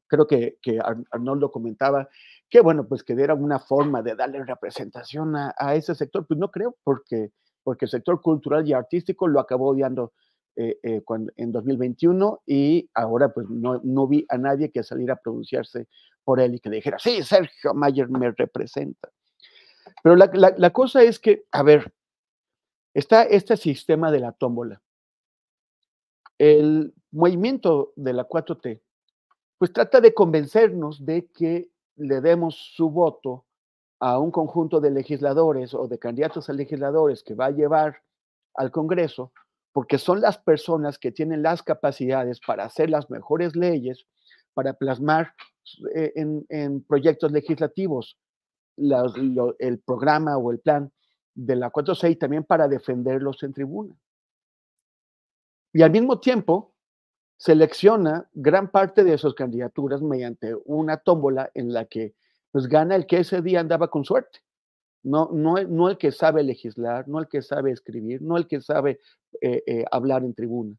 creo que, que lo comentaba, que bueno, pues que era una forma de darle representación a, ese sector, pues no creo, porque, porque el sector cultural y artístico lo acabó odiando eh, eh, en 2021 y ahora pues no, no, vi a nadie que saliera a pronunciarse por él y que dijera, sí, Sergio Mayer me representa. Pero la, la, la cosa es que, a ver, está este sistema de la tómbola. El movimiento de la 4T, pues trata de convencernos de que le demos su voto a un conjunto de legisladores o de candidatos a legisladores que va a llevar al Congreso porque son las personas que tienen las capacidades para hacer las mejores leyes, para plasmar eh, en, proyectos legislativos el programa o el plan de la 4.6 también para defenderlos en tribuna. Y al mismo tiempo, selecciona gran parte de esas candidaturas mediante una tómbola en la que pues, gana el que ese día andaba con suerte no, no, no el que sabe legislar, no el que sabe escribir, no el que sabe eh, eh, hablar en tribuna.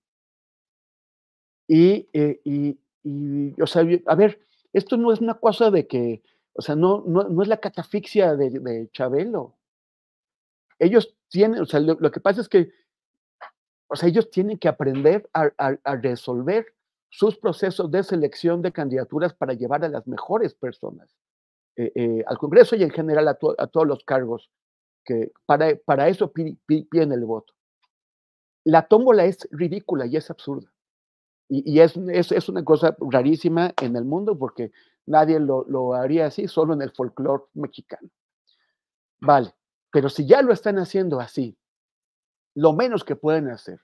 Y, eh, y, y, o sea, a ver, esto no es una cosa de que, o sea, no, no, es la catafixia de, Chabelo. Ellos tienen, o sea, lo, que pasa es que, o sea, ellos tienen que aprender a, a resolver sus procesos de selección de candidaturas para llevar a las mejores personas. Eh, eh, al Congreso y en general a, todos los cargos que para, para eso piden el voto. La tómbola es ridícula y es absurda. Y, es, es, es, una cosa rarísima en el mundo porque nadie lo, lo haría así, solo en el folclore mexicano. Vale, pero si ya lo están haciendo así, lo menos que pueden hacer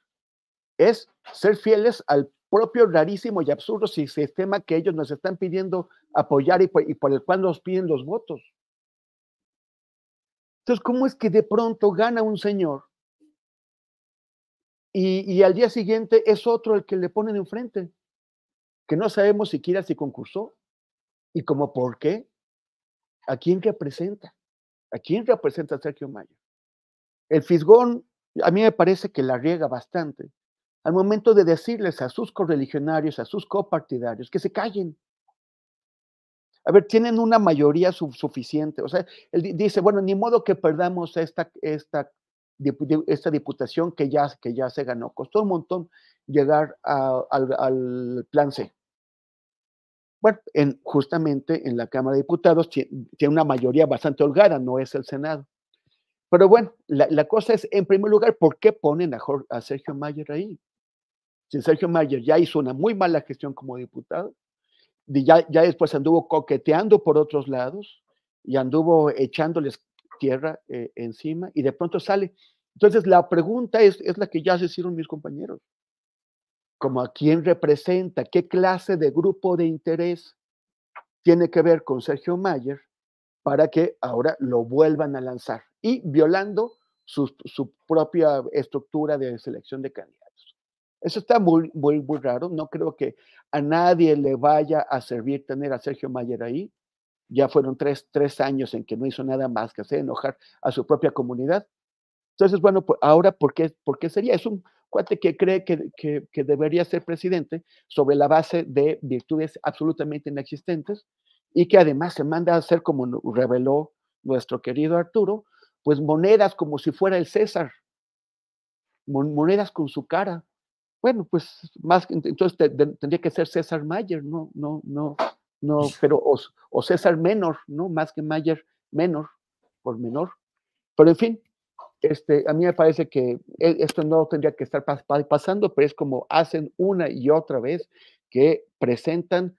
es ser fieles al propio rarísimo y absurdo sistema que ellos nos están pidiendo apoyar y por, el cual nos piden los votos. Entonces, ¿cómo es que de pronto gana un señor y, al día siguiente es otro el que le ponen enfrente? Que no sabemos siquiera si concursó y como por qué. ¿A quién representa? ¿A quién representa Sergio Mayo? El Fisgón, a mí me parece que la riega bastante al momento de decirles a sus correligionarios, a sus copartidarios, que se callen. A ver, tienen una mayoría suficiente. O sea, él dice, bueno, ni modo que perdamos esta, esta diputación que ya, que ya se ganó. Costó un montón llegar al, plan C. Bueno, justamente en la Cámara de Diputados tiene, una mayoría bastante holgada, no es el Senado. Pero bueno, la, cosa es, en primer lugar, ¿por qué ponen a Sergio Mayer ahí? si Sergio Mayer ya hizo una muy mala gestión como diputado, ya, ya después anduvo coqueteando por otros lados y anduvo echándoles tierra eh, encima y de pronto sale. Entonces la pregunta es, la que ya se hicieron mis compañeros, como a quién representa, qué clase de grupo de interés tiene que ver con Sergio Mayer para que ahora lo vuelvan a lanzar y violando su, su propia estructura de selección de candidatos. Eso está muy, muy, muy raro. No creo que a nadie le vaya a servir tener a Sergio Mayer ahí. Ya fueron tres, tres años en que no hizo nada más que hacer enojar a su propia comunidad. Entonces, bueno, pues, ahora, ¿por qué, sería? Es un cuate que cree que, debería ser presidente sobre la base de virtudes absolutamente inexistentes y que además se manda a hacer, como reveló nuestro querido Arturo, pues monedas como si fuera el César, monedas con su cara, bueno, pues más, entonces tendría que ser César Mayer, no, no, no, no, pero, o, César Menor, ¿no? Más que Mayer, Menor, por menor. Pero en fin, este, a mí me parece que e, esto no tendría que estar pasando, pero es como hacen una y otra vez que presentan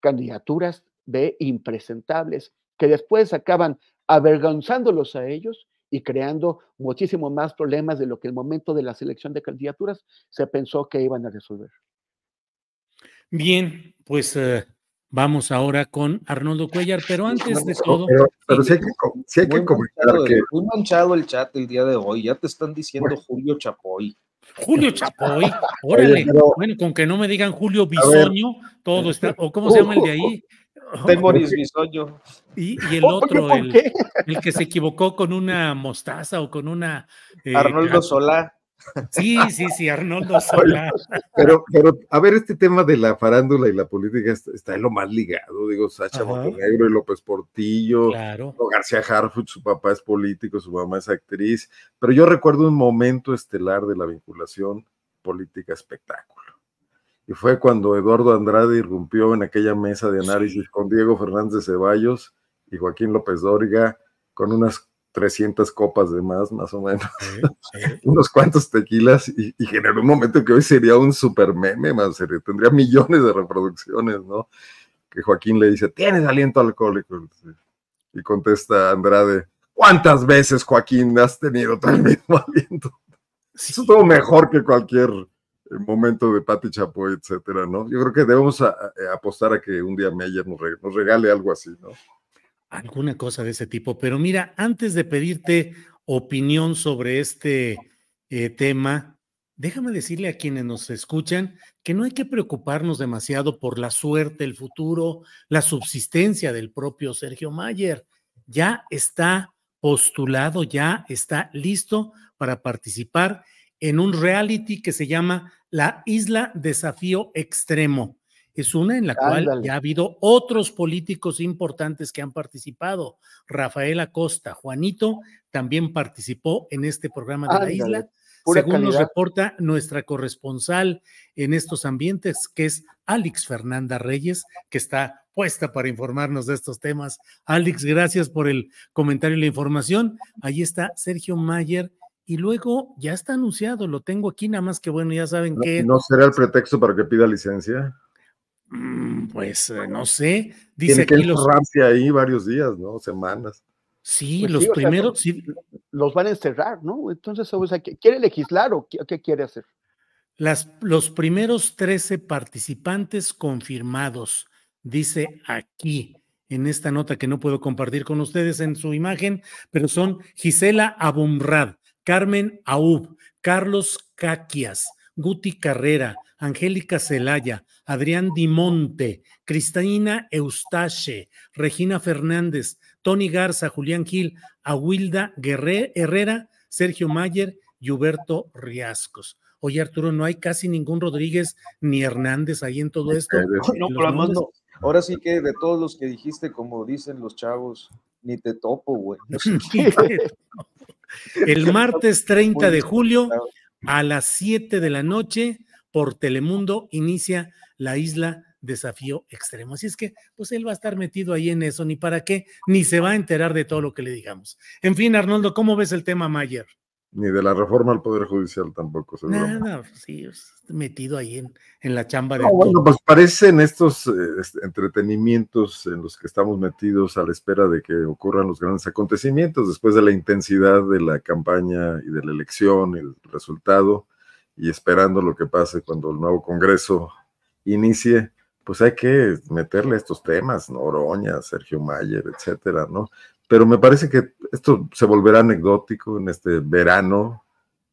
candidaturas de impresentables, que después acaban avergonzándolos a ellos y creando muchísimos más problemas de lo que el momento de la selección de candidaturas se pensó que iban a resolver. Bien, pues eh, vamos ahora con Arnoldo Cuellar, pero antes de todo. Pero, que, que comentar manchado, que. manchado el chat el día de hoy, ya te están diciendo Julio Chapoy. Julio Chapoy, órale. bueno, con que no me digan Julio Bisoño, todo está. ¿O cómo se llama el de ahí? Temoris Bisoño. Y, y el otro, El, que se equivocó con una mostaza o con una. Eh, Arnoldo Solá. Sí, sí, sí, Arnoldo Solá. Pero, pero, a ver, este tema de la farándula y la política está, en lo más ligado, digo, Sacha Montenegro y López Portillo, claro. García Harford, su papá es político, su mamá es actriz, pero yo recuerdo un momento estelar de la vinculación política-espectáculo y fue cuando Eduardo Andrade irrumpió en aquella mesa de análisis con Diego Fernández de Ceballos y Joaquín López Dóriga con unas 300 copas de más, más o menos, unos cuantos tequilas y, generó un momento que hoy sería un super meme, más serio, tendría millones de reproducciones, ¿no? Que Joaquín le dice, tienes aliento alcohólico. Y contesta Andrade, ¿cuántas veces, Joaquín, has tenido el mismo aliento? Eso todo mejor que cualquier el momento de Pati Chapoy, etcétera, ¿no? Yo creo que debemos eh, apostar a que un día Meyer nos, regale algo así, ¿no? Alguna cosa de ese tipo. Pero mira, antes de pedirte opinión sobre este eh, tema, déjame decirle a quienes nos escuchan que no hay que preocuparnos demasiado por la suerte, el futuro, la subsistencia del propio Sergio Mayer. Ya está postulado, ya está listo para participar en un reality que se llama La Isla Desafío Extremo. Es una en la cual ya ha habido otros políticos importantes que han participado. Rafael Acosta, Juanito, también participó en este programa de la isla. según nos reporta nuestra corresponsal en estos ambientes, que es Alex Fernanda Reyes, que está puesta para informarnos de estos temas. Alex, gracias por el comentario y la información. Ahí está Sergio Mayer y luego ya está anunciado, lo tengo aquí, nada más que bueno, ya saben que... ¿No será el pretexto para que pida licencia? Mm, pues eh, no sé, dice que los... ahí varios días, ¿no? Semanas. Sí, pues los primeros... Pues, los van a encerrar, ¿no? Entonces, ¿quiere legislar o qué, quiere hacer? Las, los primeros 13 participantes confirmados, dice aquí en esta nota que no puedo compartir con ustedes en su imagen, pero son Gisela Abumrad, Carmen Aub, Carlos Caquias, Guti Carrera, Angélica Celaya, Adrián Dimonte, Cristina Eustache, Regina Fernández, Tony Garza, Julián Gil, Aguilda Herrera, Sergio Mayer y Huberto Riascos. Oye, Arturo, no hay casi ningún Rodríguez ni Hernández ahí en todo esto. No, Ahora sí que de todos los que dijiste, como dicen los chavos, ni te topo, güey. El martes 30 de julio a las 7 de la noche por Telemundo inicia la isla desafío extremo. Así es que, pues él va a estar metido ahí en eso, ni para qué, ni se va a enterar de todo lo que le digamos. En fin, Arnoldo, ¿cómo ves el tema Mayer? Ni de la reforma al Poder Judicial tampoco, señor. Nada, pues sí, pues, metido ahí en, la chamba de. bueno, pues parecen estos eh, entretenimientos en los que estamos metidos a la espera de que ocurran los grandes acontecimientos después de la intensidad de la campaña y de la elección, el resultado, y esperando lo que pase cuando el nuevo Congreso inicie pues hay que meterle estos temas, Noroña, Sergio Mayer, etcétera, ¿no? pero me parece que esto se volverá anecdótico en este verano,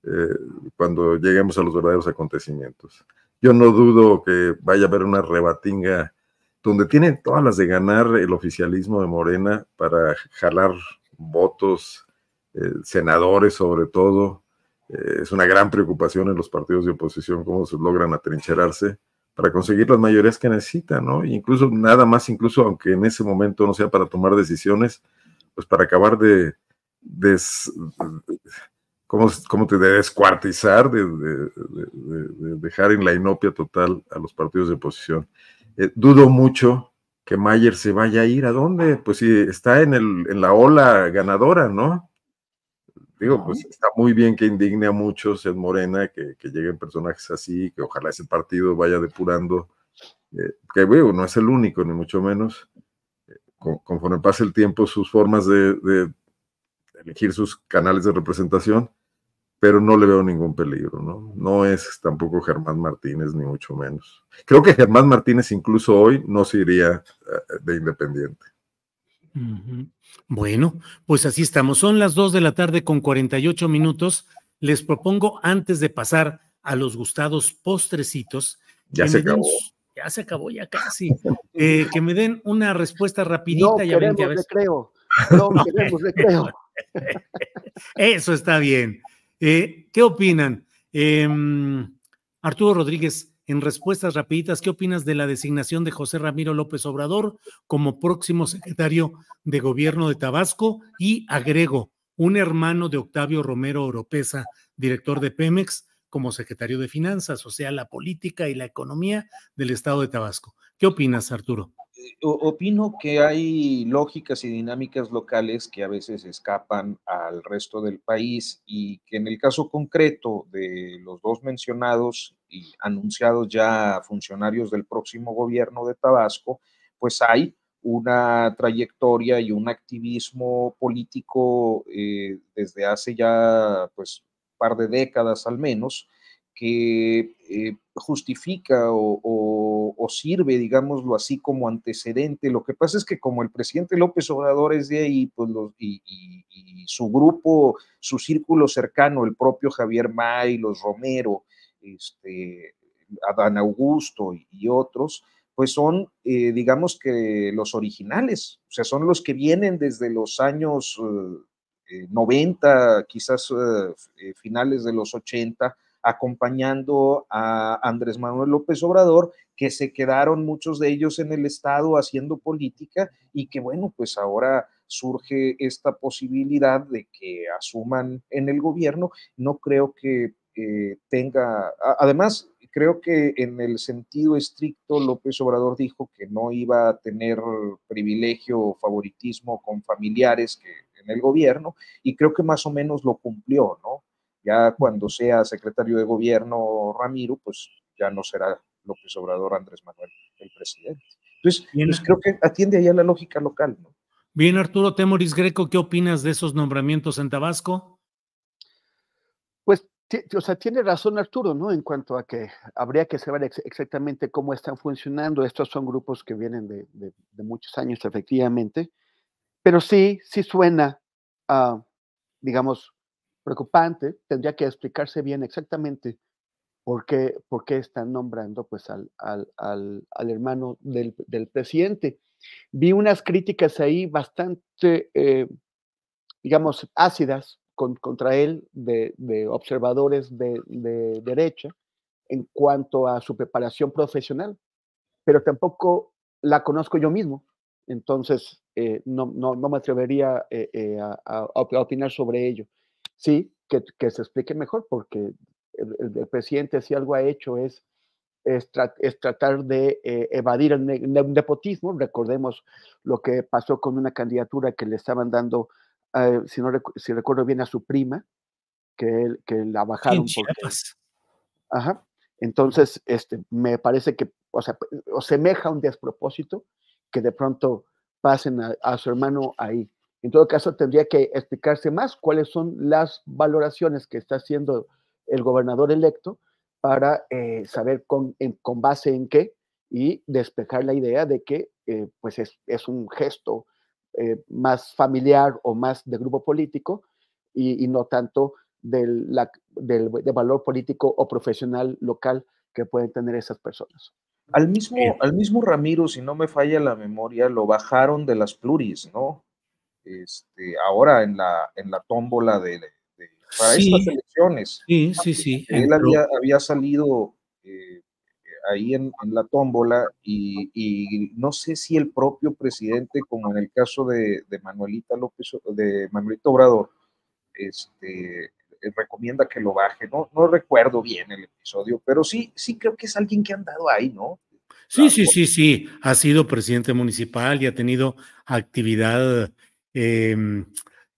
eh, cuando lleguemos a los verdaderos acontecimientos. Yo no dudo que vaya a haber una rebatinga donde tiene todas las de ganar el oficialismo de Morena para jalar votos, eh, senadores sobre todo. Eh, es una gran preocupación en los partidos de oposición cómo se logran atrincherarse para conseguir las mayorías que necesitan, ¿no? incluso nada más, incluso aunque en ese momento no sea para tomar decisiones, pues para acabar de, ¿cómo, te descuartizar, de, dejar en la inopia total a los partidos de oposición. Eh, dudo mucho que Mayer se vaya a ir. ¿A dónde? Pues si está en, el, en la ola ganadora, ¿no? Digo, pues está muy bien que indigne a muchos en Morena, que, lleguen personajes así, que ojalá ese partido vaya depurando, eh, que veo no es el único, ni mucho menos, conforme pase el tiempo, sus formas de, elegir sus canales de representación, pero no le veo ningún peligro, ¿no? No es tampoco Germán Martínez, ni mucho menos. Creo que Germán Martínez incluso hoy no se iría eh, de independiente. Bueno, pues así estamos. Son las 2 de la tarde con 48 minutos. Les propongo, antes de pasar a los gustados postrecitos, ya se acabó ya se acabó, ya casi. Eh, que me den una respuesta rapidita. No, ya queremos creo Eso está bien. Eh, ¿Qué opinan? Em, Arturo Rodríguez, en respuestas rapiditas, ¿qué opinas de la designación de José Ramiro López Obrador como próximo secretario de gobierno de Tabasco? Y agrego, un hermano de Octavio Romero Oropesa, director de Pemex, como secretario de Finanzas, o sea, la política y la economía del Estado de Tabasco. ¿Qué opinas, Arturo? Eh, opino que hay lógicas y dinámicas locales que a veces escapan al resto del país y que en el caso concreto de los dos mencionados y anunciados ya funcionarios del próximo gobierno de Tabasco, pues hay una trayectoria y un activismo político eh, desde hace ya pues par de décadas al menos, que eh, justifica o, sirve, digámoslo así, como antecedente. Lo que pasa es que como el presidente López Obrador es de ahí, pues y, su grupo, su círculo cercano, el propio Javier May, los Romero, este, Adán Augusto y, otros, pues son, eh, digamos que los originales, o sea, son los que vienen desde los años eh, 90, eh, quizás eh, eh, finales de los 80, acompañando a Andrés Manuel López Obrador, que se quedaron muchos de ellos en el Estado haciendo política y que bueno, pues ahora surge esta posibilidad de que asuman en el gobierno. No creo que tenga, además, creo que en el sentido estricto, López Obrador dijo que no iba a tener privilegio o favoritismo con familiares que el gobierno y creo que más o menos lo cumplió, ¿no? Ya cuando sea secretario de gobierno Ramiro, pues ya no será López Obrador Andrés Manuel el presidente. Entonces, pues creo que atiende ahí a la lógica local, ¿no? Bien, Arturo Temoris Greco, ¿qué opinas de esos nombramientos en Tabasco? Pues, o sea, tiene razón Arturo, ¿no? En cuanto a que habría que saber exactamente cómo están funcionando. Estos son grupos que vienen de muchos años, efectivamente. Pero sí, sí suena, ah, digamos, preocupante. Tendría que explicarse bien exactamente por qué, por qué están nombrando pues, al, hermano del, del, presidente. Vi unas críticas ahí bastante, eh, digamos, ácidas contra él de, observadores de derecha en cuanto a su preparación profesional, pero tampoco la conozco yo mismo. Entonces, eh, no, me atrevería eh, eh, a, opinar sobre ello. Sí, que, se explique mejor, porque el, presidente si algo ha hecho es, es, tratar de evadir el, nepotismo. Recordemos lo que pasó con una candidatura que le estaban dando, si, no si recuerdo bien, a su prima, que, que la bajaron. Ajá. Entonces, este, me parece que, o sea, o semeja un despropósito que de pronto pasen a, su hermano ahí. En todo caso, tendría que explicarse más cuáles son las valoraciones que está haciendo el gobernador electo para eh, saber con, base en qué y despejar la idea de que eh, pues es, un gesto eh, más familiar o más de grupo político y, no tanto de del valor político o profesional local que pueden tener esas personas. Al mismo, al mismo Ramiro, si no me falla la memoria, lo bajaron de las pluris, ¿no? Este, ahora en la, en la tómbola de, estas elecciones. Sí, sí, sí. Él había, salido eh, ahí en, la tómbola y, no sé si el propio presidente, como en el caso de, de Manuelita López, de Manuelito Obrador, este, eh, recomienda que lo baje. No, no recuerdo bien el episodio, pero sí, sí creo que es alguien que ha andado ahí, ¿no? Sí, sí, sí, sí. Ha sido presidente municipal y ha tenido actividad em,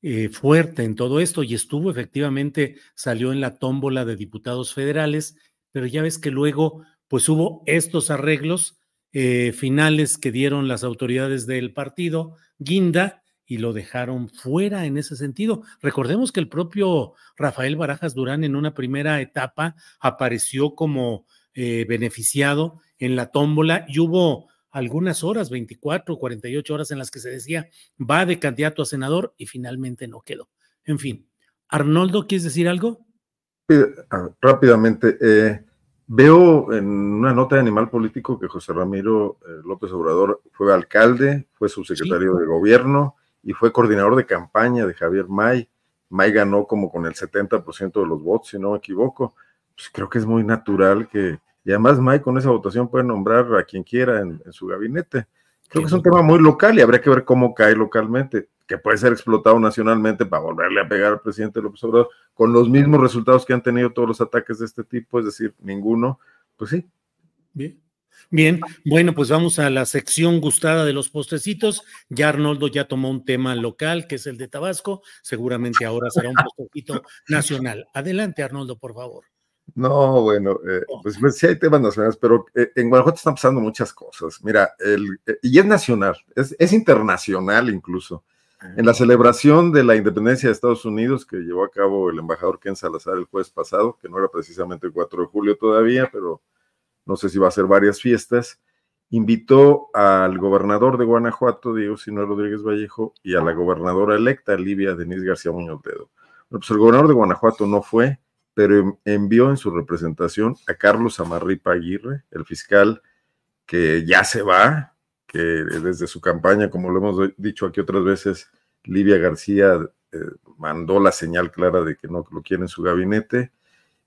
eh, fuerte en todo esto y estuvo efectivamente, salió en la tómbola de diputados federales, pero ya ves que luego, pues hubo estos arreglos eh, finales que dieron las autoridades del partido, Guinda, y lo dejaron fuera en ese sentido. Recordemos que el propio Rafael Barajas Durán en una primera etapa apareció como eh, beneficiado en la tómbola y hubo algunas horas, 24, 48 horas en las que se decía va de candidato a senador y finalmente no quedó. En fin, Arnoldo, ¿quieres decir algo? Ah, rápidamente, eh, veo en una nota de Animal Político que José Ramiro eh, López Obrador fue alcalde, fue subsecretario de gobierno, y fue coordinador de campaña de Javier May. May ganó como con el 70% de los votos, si no me equivoco. Pues creo que es muy natural que, y además May con esa votación puede nombrar a quien quiera en, su gabinete. Creo que es un tema muy local y habría que ver cómo cae localmente, que puede ser explotado nacionalmente para volverle a pegar al presidente López Obrador con los mismos resultados que han tenido todos los ataques de este tipo, es decir, ninguno. Pues sí. Bien. Bien, bueno, pues vamos a la sección gustada de los postecitos. Ya Arnoldo ya tomó un tema local, que es el de Tabasco. Seguramente ahora será un postecito nacional. Adelante, Arnoldo, por favor. No, bueno, eh, pues, pues, sí hay temas nacionales, pero eh, en Guanajuato están pasando muchas cosas. Mira, el, eh, y es nacional, es, es internacional incluso. Ah. En la celebración de la independencia de Estados Unidos que llevó a cabo el embajador Ken Salazar el jueves pasado, que no era precisamente el 4 de julio todavía, pero no sé si va a ser varias fiestas, invitó al gobernador de Guanajuato, Diego Sino Rodríguez Vallejo, y a la gobernadora electa, Livia Denise García Muñoz Dedo. Pues el gobernador de Guanajuato no fue, pero envió en su representación a Carlos Amarripa Aguirre, el fiscal que ya se va, que desde su campaña, como lo hemos dicho aquí otras veces, Livia García eh, mandó la señal clara de que no lo quiere en su gabinete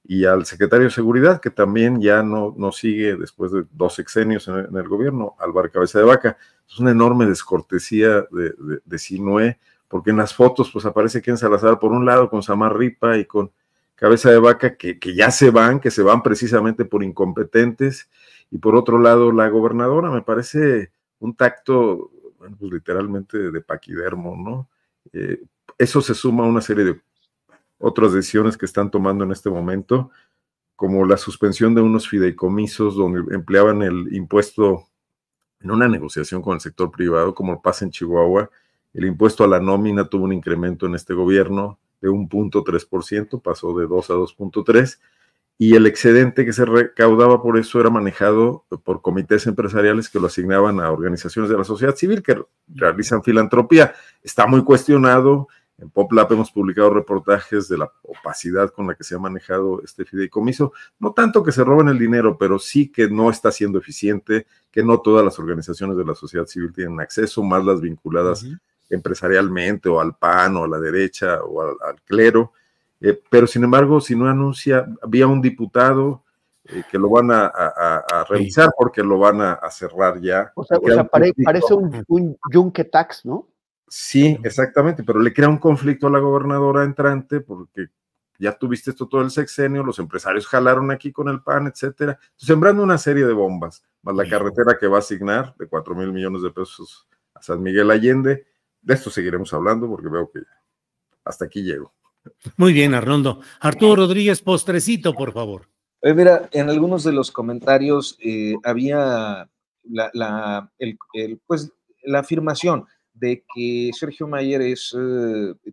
y al secretario de Seguridad, que también ya no, no sigue después de dos sexenios en, el gobierno, Álvaro Cabeza de Vaca. Es una enorme descortesía de, de, Sinue, porque en las fotos pues aparece en Salazar por un lado con Samar Ripa y con Cabeza de Vaca, que, ya se van, que se van precisamente por incompetentes, y por otro lado la gobernadora, me parece un tacto, bueno, pues literalmente de paquidermo, ¿no? Eh, eso se suma a una serie de otras decisiones que están tomando en este momento, como la suspensión de unos fideicomisos donde empleaban el impuesto en una negociación con el sector privado, como pasa en Chihuahua. El impuesto a la nómina tuvo un incremento en este gobierno de 1.3%, pasó de 2 a 2.3%, y el excedente que se recaudaba por eso era manejado por comités empresariales que lo asignaban a organizaciones de la sociedad civil que realizan filantropía. Está muy cuestionado, en PopLab hemos publicado reportajes de la opacidad con la que se ha manejado este fideicomiso. No tanto que se roben el dinero, pero sí que no está siendo eficiente, que no todas las organizaciones de la sociedad civil tienen acceso, más las vinculadas empresarialmente o al PAN o a la derecha o al, clero. Eh, pero sin embargo, si no anuncia, había un diputado eh, que lo van a, revisar porque lo van a, cerrar ya. O sea, parece un, un yunque tax, ¿no? Sí, exactamente, pero le crea un conflicto a la gobernadora entrante porque ya tuviste esto todo el sexenio, los empresarios jalaron aquí con el PAN, etcétera, sembrando una serie de bombas, más la carretera que va a asignar de 4 mil millones de pesos a San Miguel Allende. De esto seguiremos hablando porque veo que hasta aquí llego. Muy bien, Arnoldo. Arturo Rodríguez, postrecito, por favor. Eh, mira, en algunos de los comentarios eh, había la, pues, la afirmación de que Sergio Mayer eh,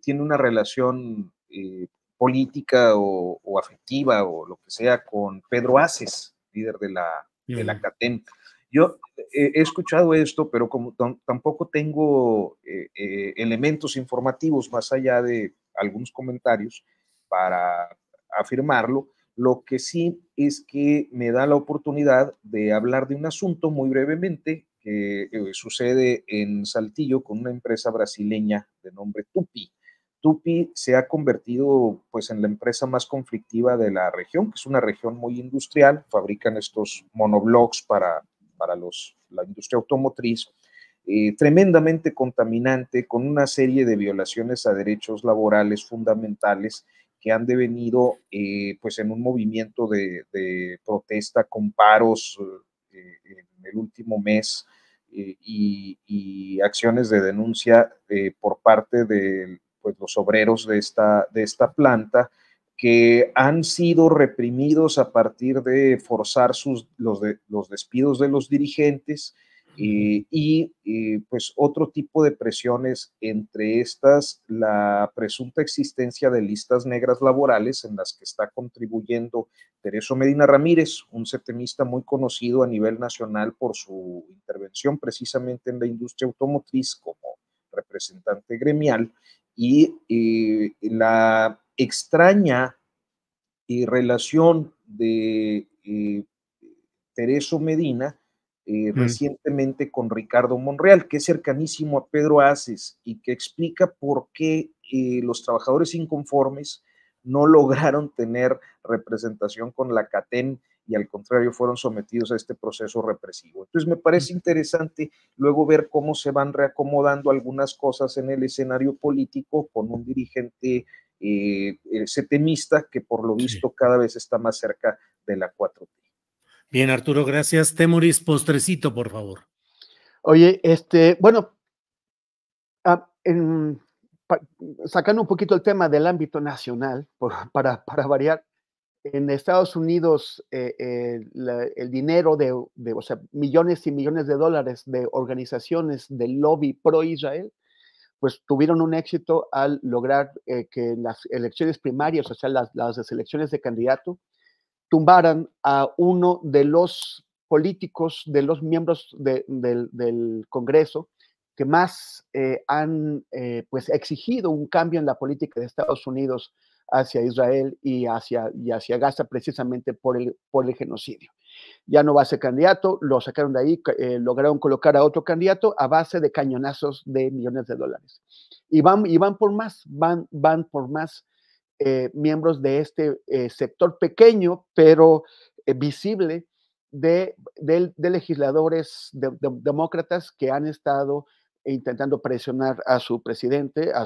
tiene una relación eh, política o, afectiva o lo que sea con Pedro Aces, líder de la, de la Yo eh, he escuchado esto, pero como tampoco tengo elementos informativos más allá de algunos comentarios para afirmarlo, lo que sí es que me da la oportunidad de hablar de un asunto muy brevemente que eh, sucede en Saltillo con una empresa brasileña de nombre Tupi. Tupi se ha convertido pues en la empresa más conflictiva de la región, que es una región muy industrial, fabrican estos monoblocks para, para los, la industria automotriz, eh, tremendamente contaminante, con una serie de violaciones a derechos laborales fundamentales que han devenido eh, pues en un movimiento de, de protesta con paros eh, en el último mes eh, y, acciones de denuncia eh, por parte de pues, los obreros de esta, de esta planta que han sido reprimidos a partir de forzar sus, los, los despidos de los dirigentes eh, y pues otro tipo de presiones, entre estas la presunta existencia de listas negras laborales en las que está contribuyendo Tereso Medina Ramírez, un septemista muy conocido a nivel nacional por su intervención precisamente en la industria automotriz como representante gremial, y eh, la extraña relación de eh, Tereso Medina eh, mm. recientemente con Ricardo Monreal, que es cercanísimo a Pedro Aces y que explica por qué eh, los trabajadores inconformes no lograron tener representación con la CATEN y al contrario fueron sometidos a este proceso represivo. Entonces me mm. parece interesante luego ver cómo se van reacomodando algunas cosas en el escenario político con un dirigente eh, setemista que por lo visto cada vez está más cerca de la 4T. Bien, Arturo, gracias. Temuris, postrecito, por favor. Oye, este, bueno, ah, en, sacando un poquito el tema del ámbito nacional, para, para, variar, en Estados Unidos eh, eh, el dinero de, o sea, millones y millones de dólares de organizaciones del lobby pro-Israel, pues tuvieron un éxito al lograr eh, que las elecciones primarias, o sea, las, las elecciones de candidato, tumbaran a uno de los políticos, de los miembros del Congreso que más eh, han eh, pues exigido un cambio en la política de Estados Unidos hacia Israel y hacia, Gaza precisamente por el, genocidio. Ya no va a ser candidato, lo sacaron de ahí, eh, lograron colocar a otro candidato a base de cañonazos de millones de dólares. Y van, por más, van, van por más eh, miembros de este eh, sector pequeño, pero eh, visible, de, legisladores demócratas que han estado intentando presionar a su presidente, a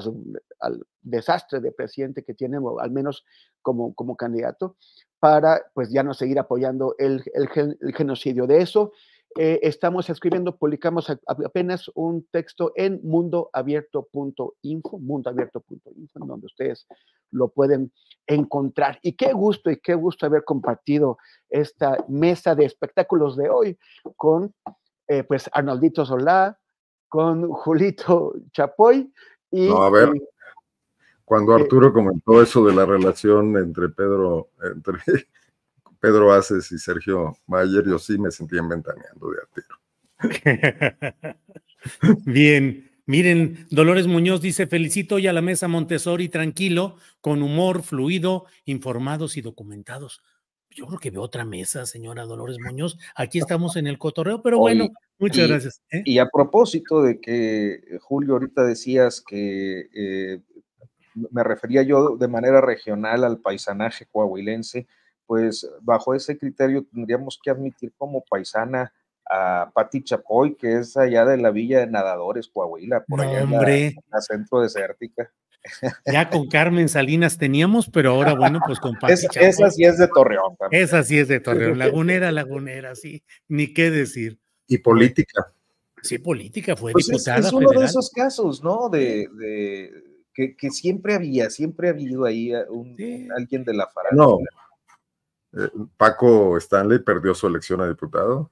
al desastre de presidente que tiene, al menos como, como candidato, para pues ya no seguir apoyando el, el genocidio. De eso eh, estamos escribiendo, publicamos apenas un texto en mundoabierto.info, mundoabierto.info, donde ustedes lo pueden encontrar. Y qué gusto y qué gusto haber compartido esta mesa de espectáculos de hoy con eh, pues Arnoldito Solá, con Julito Chapoy y... No, a ver. Eh, cuando Arturo comentó eso de la relación entre Pedro, entre Pedro Aces y Sergio Mayer, yo sí me sentí ventaneando de atero. Bien, miren, Dolores Muñoz dice, felicito hoy a la mesa Montessori, tranquilo, con humor, fluido, informados y documentados. Yo creo que veo otra mesa, señora Dolores Muñoz. Aquí estamos en el cotorreo, pero bueno, muchas gracias. ¿eh? Y a propósito de que, eh, Julio, ahorita decías que eh, me refería yo de manera regional al paisanaje coahuilense, pues bajo ese criterio tendríamos que admitir como paisana a Pati Chapoy, que es allá de la villa de Nadadores, Coahuila, por allá hombre. en la, centro desértica. Ya con Carmen Salinas teníamos, pero ahora, bueno, pues con Pati Chapoy. Esa sí es de Torreón. También. Esa sí es de Torreón, lagunera, lagunera, sí, ni qué decir. Y política. Sí, política, fue pues, diputada Es, uno de esos casos, ¿no? De, que, siempre había, siempre ha habido ahí eh, un, alguien de la farándula. Paco Stanley perdió su elección a diputado.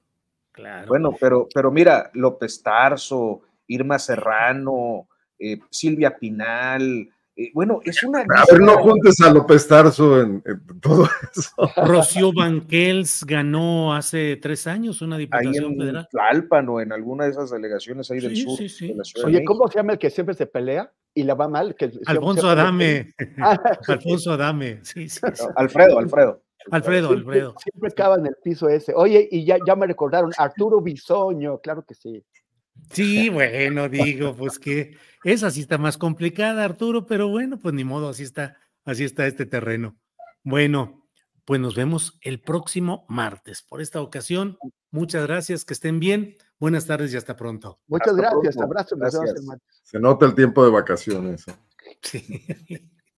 Claro. Bueno, pero, pero mira, López Tarso, Irma Serrano, eh, Silvia Pinal. Eh, bueno, es una. A no juntes a López Tarso en, todo eso. Rocío Banquels ganó hace tres años una diputación en federal. en alguna de esas delegaciones ahí del sur. Sí, sí. Oye, ¿cómo se llama el que siempre se pelea? y la va mal. Que Alfonso Adame. Ah, Alfonso Adame. sí, sí. Alfredo, Alfredo. Alfredo, Alfredo. Siempre acaba en el piso ese. Oye, y ya, ya me recordaron, Arturo Bisoño, claro que sí. Sí, bueno, digo, pues que esa sí está más complicada, Arturo, pero bueno, pues ni modo, así está, así está este terreno. Bueno, pues nos vemos el próximo martes. Por esta ocasión, muchas gracias, que estén bien, buenas tardes y hasta pronto. Muchas gracias, abrazos. Abrazo, Se nota el tiempo de vacaciones. ¿eh? Sí.